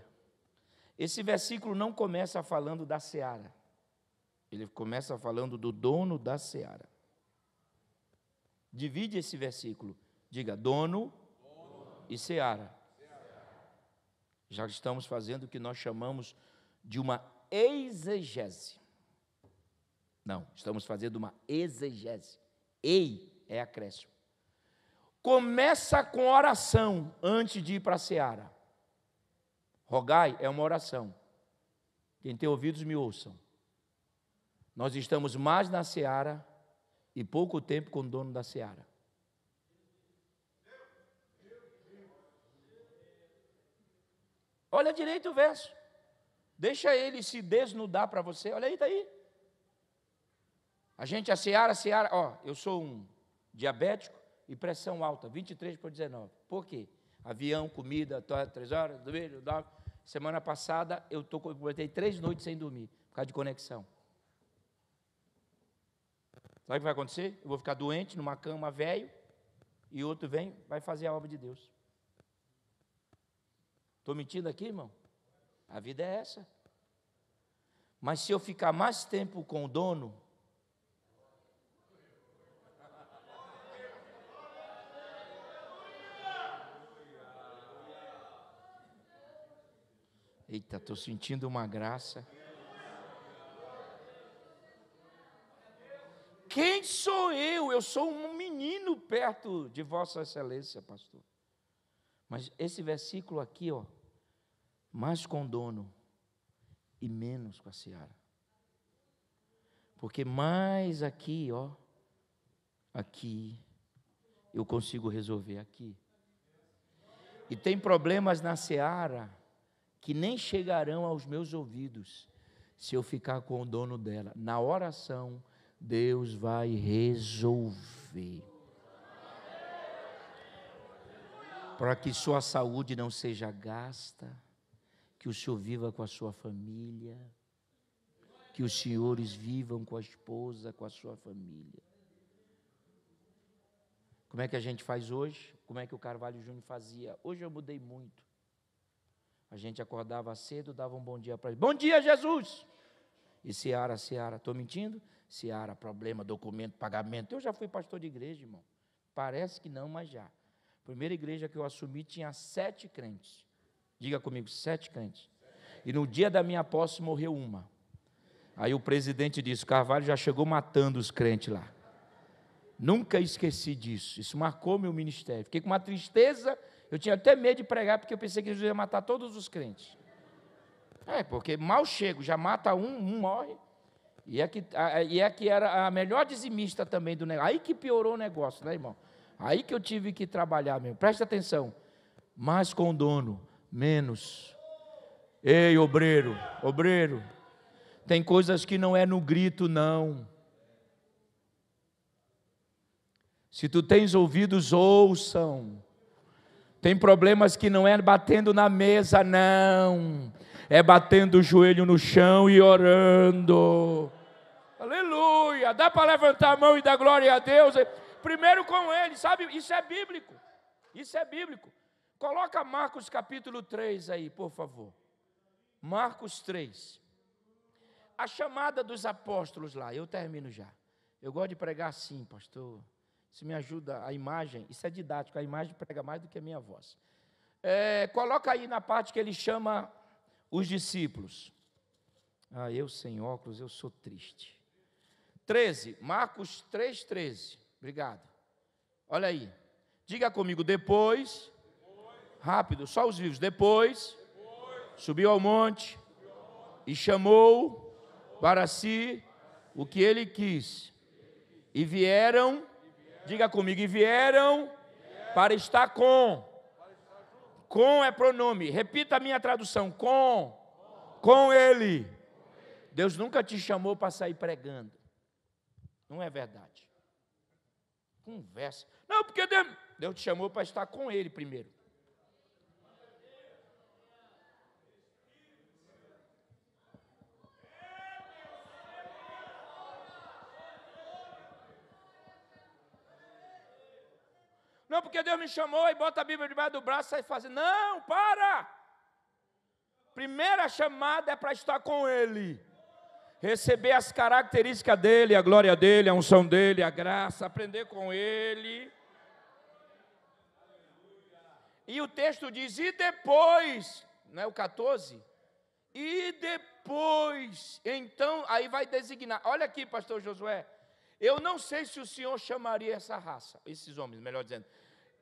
esse versículo não começa falando da seara. Ele começa falando do dono da seara. Divide esse versículo. Diga dono, dono. e seara. Já estamos fazendo o que nós chamamos de uma exegese. Não, estamos fazendo uma exegese. Ei é acréscimo começa com oração antes de ir para a seara. Rogai é uma oração. Quem tem ouvidos, me ouçam. Nós estamos mais na seara e pouco tempo com o dono da seara. Olha direito o verso. Deixa ele se desnudar para você. Olha aí, está aí. A gente, a seara, a seara, ó, eu sou um diabético, e pressão alta, 23 por 19. Por quê? Avião, comida, três horas, dormir, dorme. Semana passada eu tô, completei três noites sem dormir, por causa de conexão. Sabe o que vai acontecer? Eu vou ficar doente numa cama velho e outro vem, vai fazer a obra de Deus. Estou mentindo aqui, irmão? A vida é essa. Mas se eu ficar mais tempo com o dono, Eita, estou sentindo uma graça. Quem sou eu? Eu sou um menino perto de Vossa Excelência, pastor. Mas esse versículo aqui, ó, mais condono e menos com a seara. Porque mais aqui, ó, aqui, eu consigo resolver aqui. E tem problemas na seara que nem chegarão aos meus ouvidos se eu ficar com o dono dela. Na oração, Deus vai resolver. Para que sua saúde não seja gasta, que o senhor viva com a sua família, que os senhores vivam com a esposa, com a sua família. Como é que a gente faz hoje? Como é que o Carvalho Júnior fazia? Hoje eu mudei muito. A gente acordava cedo, dava um bom dia para ele. Bom dia, Jesus! E Seara, Seara, estou mentindo? Seara, problema, documento, pagamento. Eu já fui pastor de igreja, irmão. Parece que não, mas já. Primeira igreja que eu assumi tinha sete crentes. Diga comigo, sete crentes. E no dia da minha posse morreu uma. Aí o presidente disse: Carvalho já chegou matando os crentes lá. Nunca esqueci disso. Isso marcou meu ministério. Fiquei com uma tristeza eu tinha até medo de pregar, porque eu pensei que Jesus ia matar todos os crentes. É, porque mal chego, já mata um, um morre. E é que, e é que era a melhor dizimista também do negócio. Aí que piorou o negócio, né, irmão? Aí que eu tive que trabalhar mesmo. Presta atenção. Mais condono, menos. Ei, obreiro, obreiro. Tem coisas que não é no grito, não. Se tu tens ouvidos, ouçam. Tem problemas que não é batendo na mesa, não. É batendo o joelho no chão e orando. Aleluia! Dá para levantar a mão e dar glória a Deus. Primeiro com ele, sabe? Isso é bíblico. Isso é bíblico. Coloca Marcos capítulo 3 aí, por favor. Marcos 3. A chamada dos apóstolos lá, eu termino já. Eu gosto de pregar assim, pastor. Se me ajuda a imagem, isso é didático, a imagem prega mais do que a minha voz. É, coloca aí na parte que ele chama os discípulos. Ah, eu sem óculos, eu sou triste. 13, Marcos 3, 13. Obrigado. Olha aí. Diga comigo, depois. depois. Rápido, só os vivos. Depois. depois. Subiu ao monte subiu ao monte e chamou, chamou para si para o que ele quis. E vieram Diga comigo, e vieram para estar com. Com é pronome. Repita a minha tradução: com. Com ele. Deus nunca te chamou para sair pregando. Não é verdade. Conversa. Não, porque Deus te chamou para estar com ele primeiro. Não, porque Deus me chamou e bota a Bíblia debaixo do braço e sai fazendo. Não, para! Primeira chamada é para estar com Ele. Receber as características dele, a glória dele, a unção dele, a graça, aprender com ele. E o texto diz: e depois, não é o 14? E depois, então, aí vai designar. Olha aqui, pastor Josué, eu não sei se o senhor chamaria essa raça, esses homens, melhor dizendo,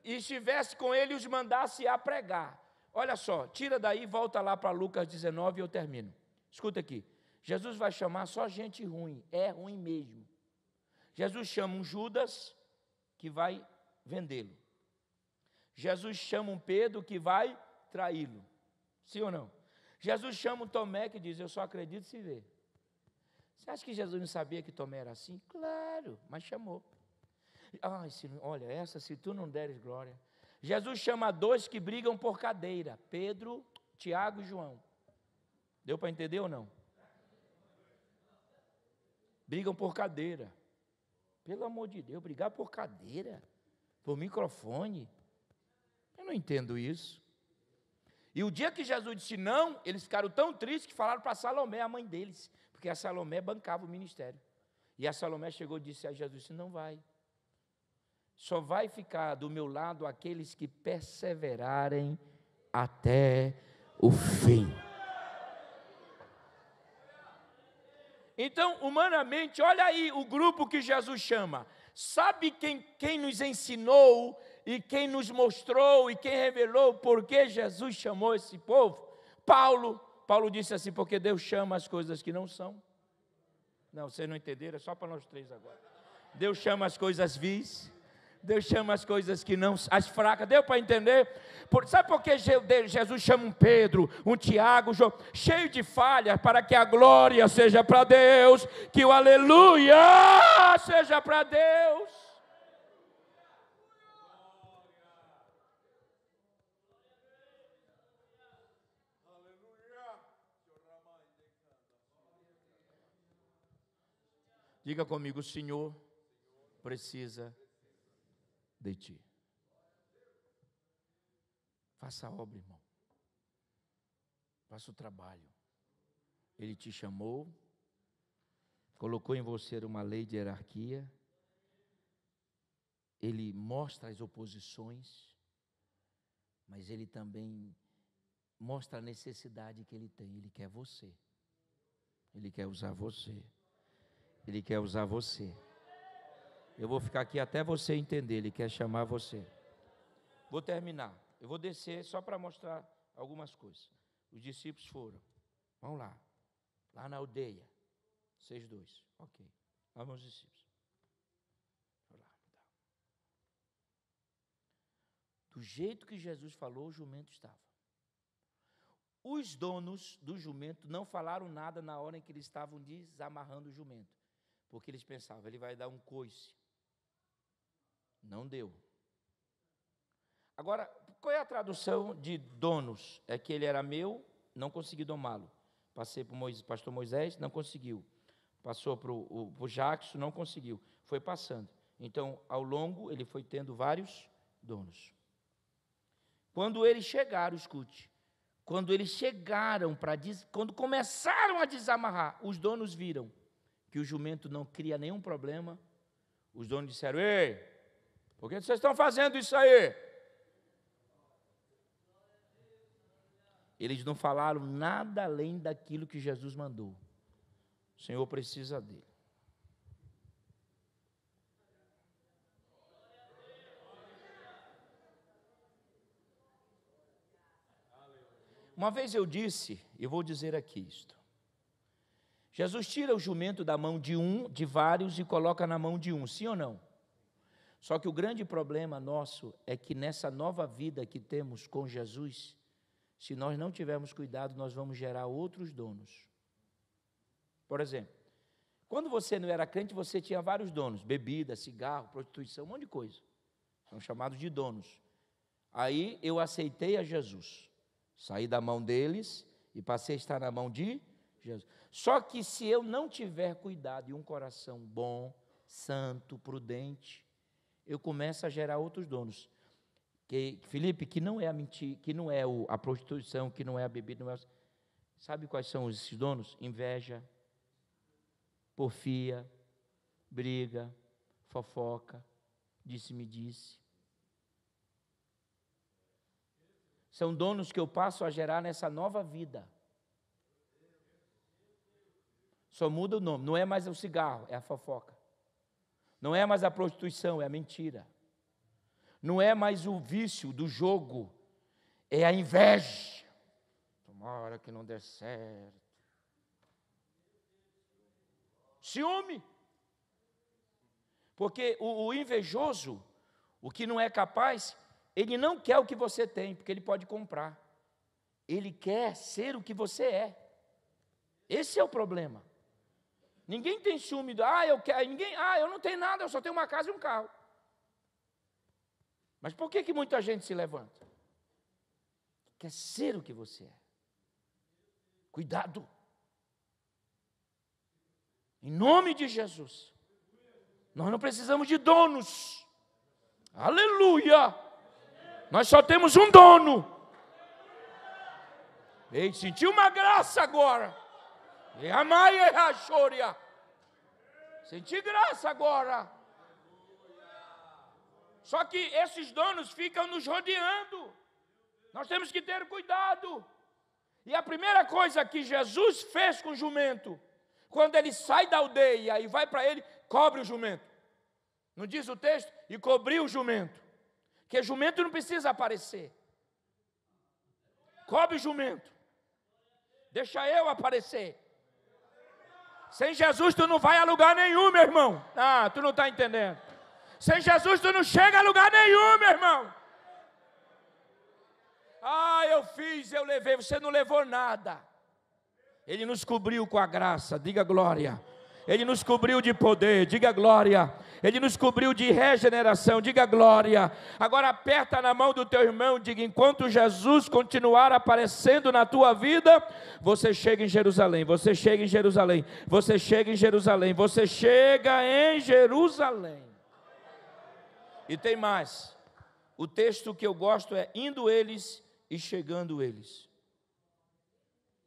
e estivesse com ele e os mandasse a pregar. Olha só, tira daí, volta lá para Lucas 19 e eu termino. Escuta aqui. Jesus vai chamar só gente ruim, é ruim mesmo. Jesus chama um Judas que vai vendê-lo. Jesus chama um Pedro que vai traí-lo. Sim ou não? Jesus chama um Tomé que diz: Eu só acredito se vê. Você acha que Jesus não sabia que Tomé era assim? Claro, mas chamou. Ai, se, olha, essa, se tu não deres glória. Jesus chama dois que brigam por cadeira: Pedro, Tiago e João. Deu para entender ou não? Brigam por cadeira. Pelo amor de Deus, brigar por cadeira, por microfone. Eu não entendo isso. E o dia que Jesus disse não, eles ficaram tão tristes que falaram para Salomé, a mãe deles, porque a Salomé bancava o ministério. E a Salomé chegou e disse a Jesus: Não vai. Só vai ficar do meu lado aqueles que perseverarem até o fim. Então, humanamente, olha aí o grupo que Jesus chama. Sabe quem, quem nos ensinou e quem nos mostrou e quem revelou por que Jesus chamou esse povo? Paulo. Paulo disse assim: porque Deus chama as coisas que não são. Não, vocês não entenderam, é só para nós três agora. Deus chama as coisas vis Deus chama as coisas que não, as fracas. Deu para entender? Por, sabe por que Jesus chama um Pedro, um Tiago, um João, cheio de falhas, para que a glória seja para Deus, que o aleluia seja para Deus? Diga comigo, o Senhor precisa de ti. Faça a obra, irmão. Faça o trabalho. Ele te chamou, colocou em você uma lei de hierarquia. Ele mostra as oposições, mas ele também mostra a necessidade que ele tem. Ele quer você. Ele quer usar você. Ele quer usar você. Eu vou ficar aqui até você entender, ele quer chamar você. Vou terminar. Eu vou descer só para mostrar algumas coisas. Os discípulos foram. Vamos lá. Lá na aldeia. Vocês dois. Ok. Vamos aos discípulos. Do jeito que Jesus falou, o jumento estava. Os donos do jumento não falaram nada na hora em que eles estavam desamarrando o jumento, porque eles pensavam, ele vai dar um coice. Não deu. Agora, qual é a tradução de donos? É que ele era meu, não consegui domá-lo. Passei para o pastor Moisés, não conseguiu. Passou para o, Jackson, não conseguiu. Foi passando. Então, ao longo, ele foi tendo vários donos. Quando eles chegaram, escute, quando eles chegaram para quando começaram a desamarrar, os donos viram que o jumento não cria nenhum problema. Os donos disseram: "Ei, por que vocês estão fazendo isso aí? Eles não falaram nada além daquilo que Jesus mandou. O Senhor precisa dele. Uma vez eu disse, e vou dizer aqui isto. Jesus tira o jumento da mão de um, de vários, e coloca na mão de um, sim ou não? Só que o grande problema nosso é que nessa nova vida que temos com Jesus, se nós não tivermos cuidado, nós vamos gerar outros donos. Por exemplo, quando você não era crente, você tinha vários donos: bebida, cigarro, prostituição, um monte de coisa. São chamados de donos. Aí eu aceitei a Jesus, saí da mão deles e passei a estar na mão de Jesus. Só que se eu não tiver cuidado e um coração bom, santo, prudente, eu começo a gerar outros donos. Que, Felipe, que não é a mentir, que não é o, a prostituição, que não é a bebida, não é, sabe quais são esses donos? Inveja, porfia, briga, fofoca, disse-me disse. São donos que eu passo a gerar nessa nova vida. Só muda o nome, não é mais o cigarro, é a fofoca. Não é mais a prostituição, é a mentira. Não é mais o vício do jogo, é a inveja. Tomara que não der certo. Ciúme. Porque o, o invejoso, o que não é capaz, ele não quer o que você tem, porque ele pode comprar. Ele quer ser o que você é. Esse é o problema. Ninguém tem ciúme do, ah, eu quero, ninguém, ah, eu não tenho nada, eu só tenho uma casa e um carro. Mas por que, que muita gente se levanta? Quer ser o que você é. Cuidado. Em nome de Jesus. Nós não precisamos de donos. Aleluia! Nós só temos um dono. Ei, sentiu uma graça agora. E amai a choria. Senti graça agora. Só que esses donos ficam nos rodeando. Nós temos que ter cuidado. E a primeira coisa que Jesus fez com o jumento, quando ele sai da aldeia e vai para ele, cobre o jumento. Não diz o texto? E cobriu o jumento. Que jumento não precisa aparecer. Cobre o jumento. Deixa eu aparecer. Sem Jesus tu não vai a lugar nenhum, meu irmão. Ah, tu não está entendendo. Sem Jesus tu não chega a lugar nenhum, meu irmão. Ah, eu fiz, eu levei. Você não levou nada. Ele nos cobriu com a graça. Diga glória. Ele nos cobriu de poder, diga glória. Ele nos cobriu de regeneração, diga glória. Agora aperta na mão do teu irmão, diga: enquanto Jesus continuar aparecendo na tua vida, você chega em Jerusalém, você chega em Jerusalém, você chega em Jerusalém, você chega em Jerusalém. E tem mais. O texto que eu gosto é indo eles e chegando eles.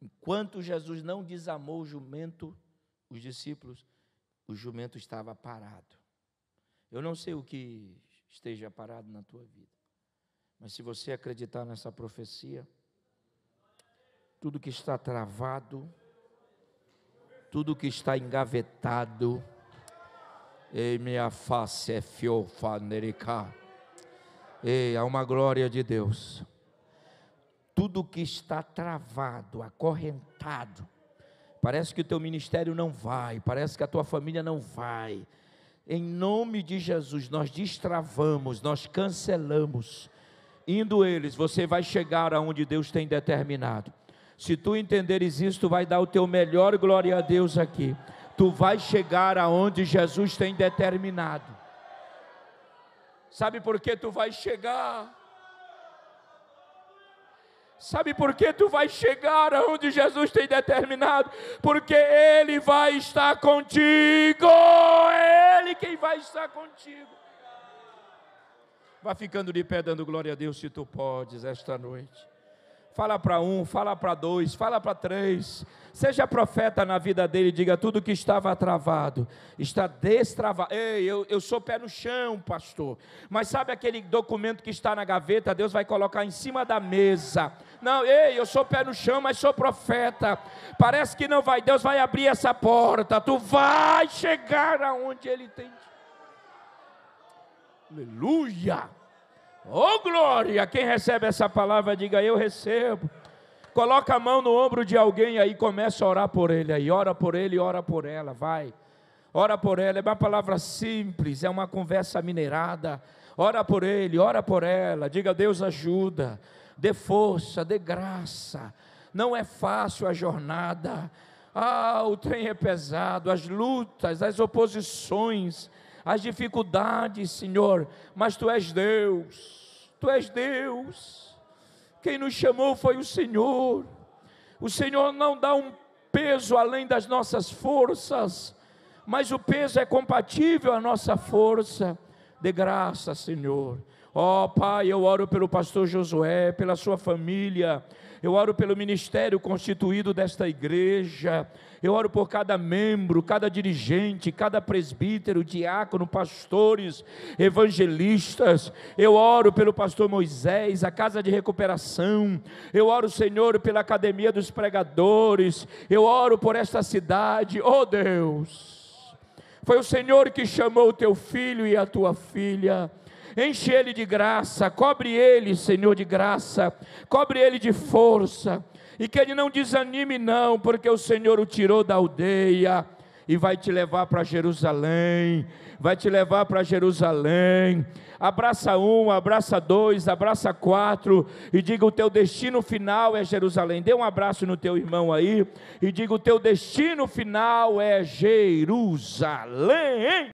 Enquanto Jesus não desamou o jumento, os discípulos, o jumento estava parado. Eu não sei o que esteja parado na tua vida, mas se você acreditar nessa profecia, tudo que está travado, tudo que está engavetado, ei, minha face é fiofanericá, ei, há uma glória de Deus. Tudo que está travado, acorrentado, Parece que o teu ministério não vai, parece que a tua família não vai. Em nome de Jesus, nós destravamos, nós cancelamos. Indo eles, você vai chegar aonde Deus tem determinado. Se tu entenderes isso, tu vai dar o teu melhor glória a Deus aqui. Tu vai chegar aonde Jesus tem determinado. Sabe por que tu vai chegar? Sabe por que tu vai chegar aonde Jesus tem determinado? Porque Ele vai estar contigo. É Ele quem vai estar contigo. Vá ficando de pé, dando glória a Deus, se tu podes, esta noite. Fala para um, fala para dois, fala para três. Seja profeta na vida dele, diga tudo que estava travado, está destravado. Ei, eu, eu sou pé no chão, pastor. Mas sabe aquele documento que está na gaveta, Deus vai colocar em cima da mesa. Não, ei, eu sou pé no chão, mas sou profeta. Parece que não vai, Deus vai abrir essa porta. Tu vai chegar aonde ele tem. Aleluia! Oh glória! Quem recebe essa palavra, diga eu recebo. Coloca a mão no ombro de alguém aí, começa a orar por ele aí, ora por ele, ora por ela, vai. Ora por ela, é uma palavra simples, é uma conversa minerada. Ora por ele, ora por ela, diga Deus ajuda, dê força, dê graça. Não é fácil a jornada. Ah, o trem é pesado, as lutas, as oposições as dificuldades, Senhor, mas Tu és Deus, Tu és Deus. Quem nos chamou foi o Senhor. O Senhor não dá um peso além das nossas forças, mas o peso é compatível à nossa força. De graça, Senhor. Ó oh, Pai, eu oro pelo pastor Josué, pela sua família, eu oro pelo ministério constituído desta igreja, eu oro por cada membro, cada dirigente, cada presbítero, diácono, pastores, evangelistas, eu oro pelo pastor Moisés, a casa de recuperação, eu oro, Senhor, pela academia dos pregadores, eu oro por esta cidade, oh Deus. Foi o Senhor que chamou o teu filho e a tua filha Enche ele de graça, cobre ele, Senhor, de graça, cobre ele de força, e que ele não desanime, não, porque o Senhor o tirou da aldeia e vai te levar para Jerusalém, vai te levar para Jerusalém. Abraça um, abraça dois, abraça quatro e diga o teu destino final é Jerusalém. Dê um abraço no teu irmão aí e diga o teu destino final é Jerusalém.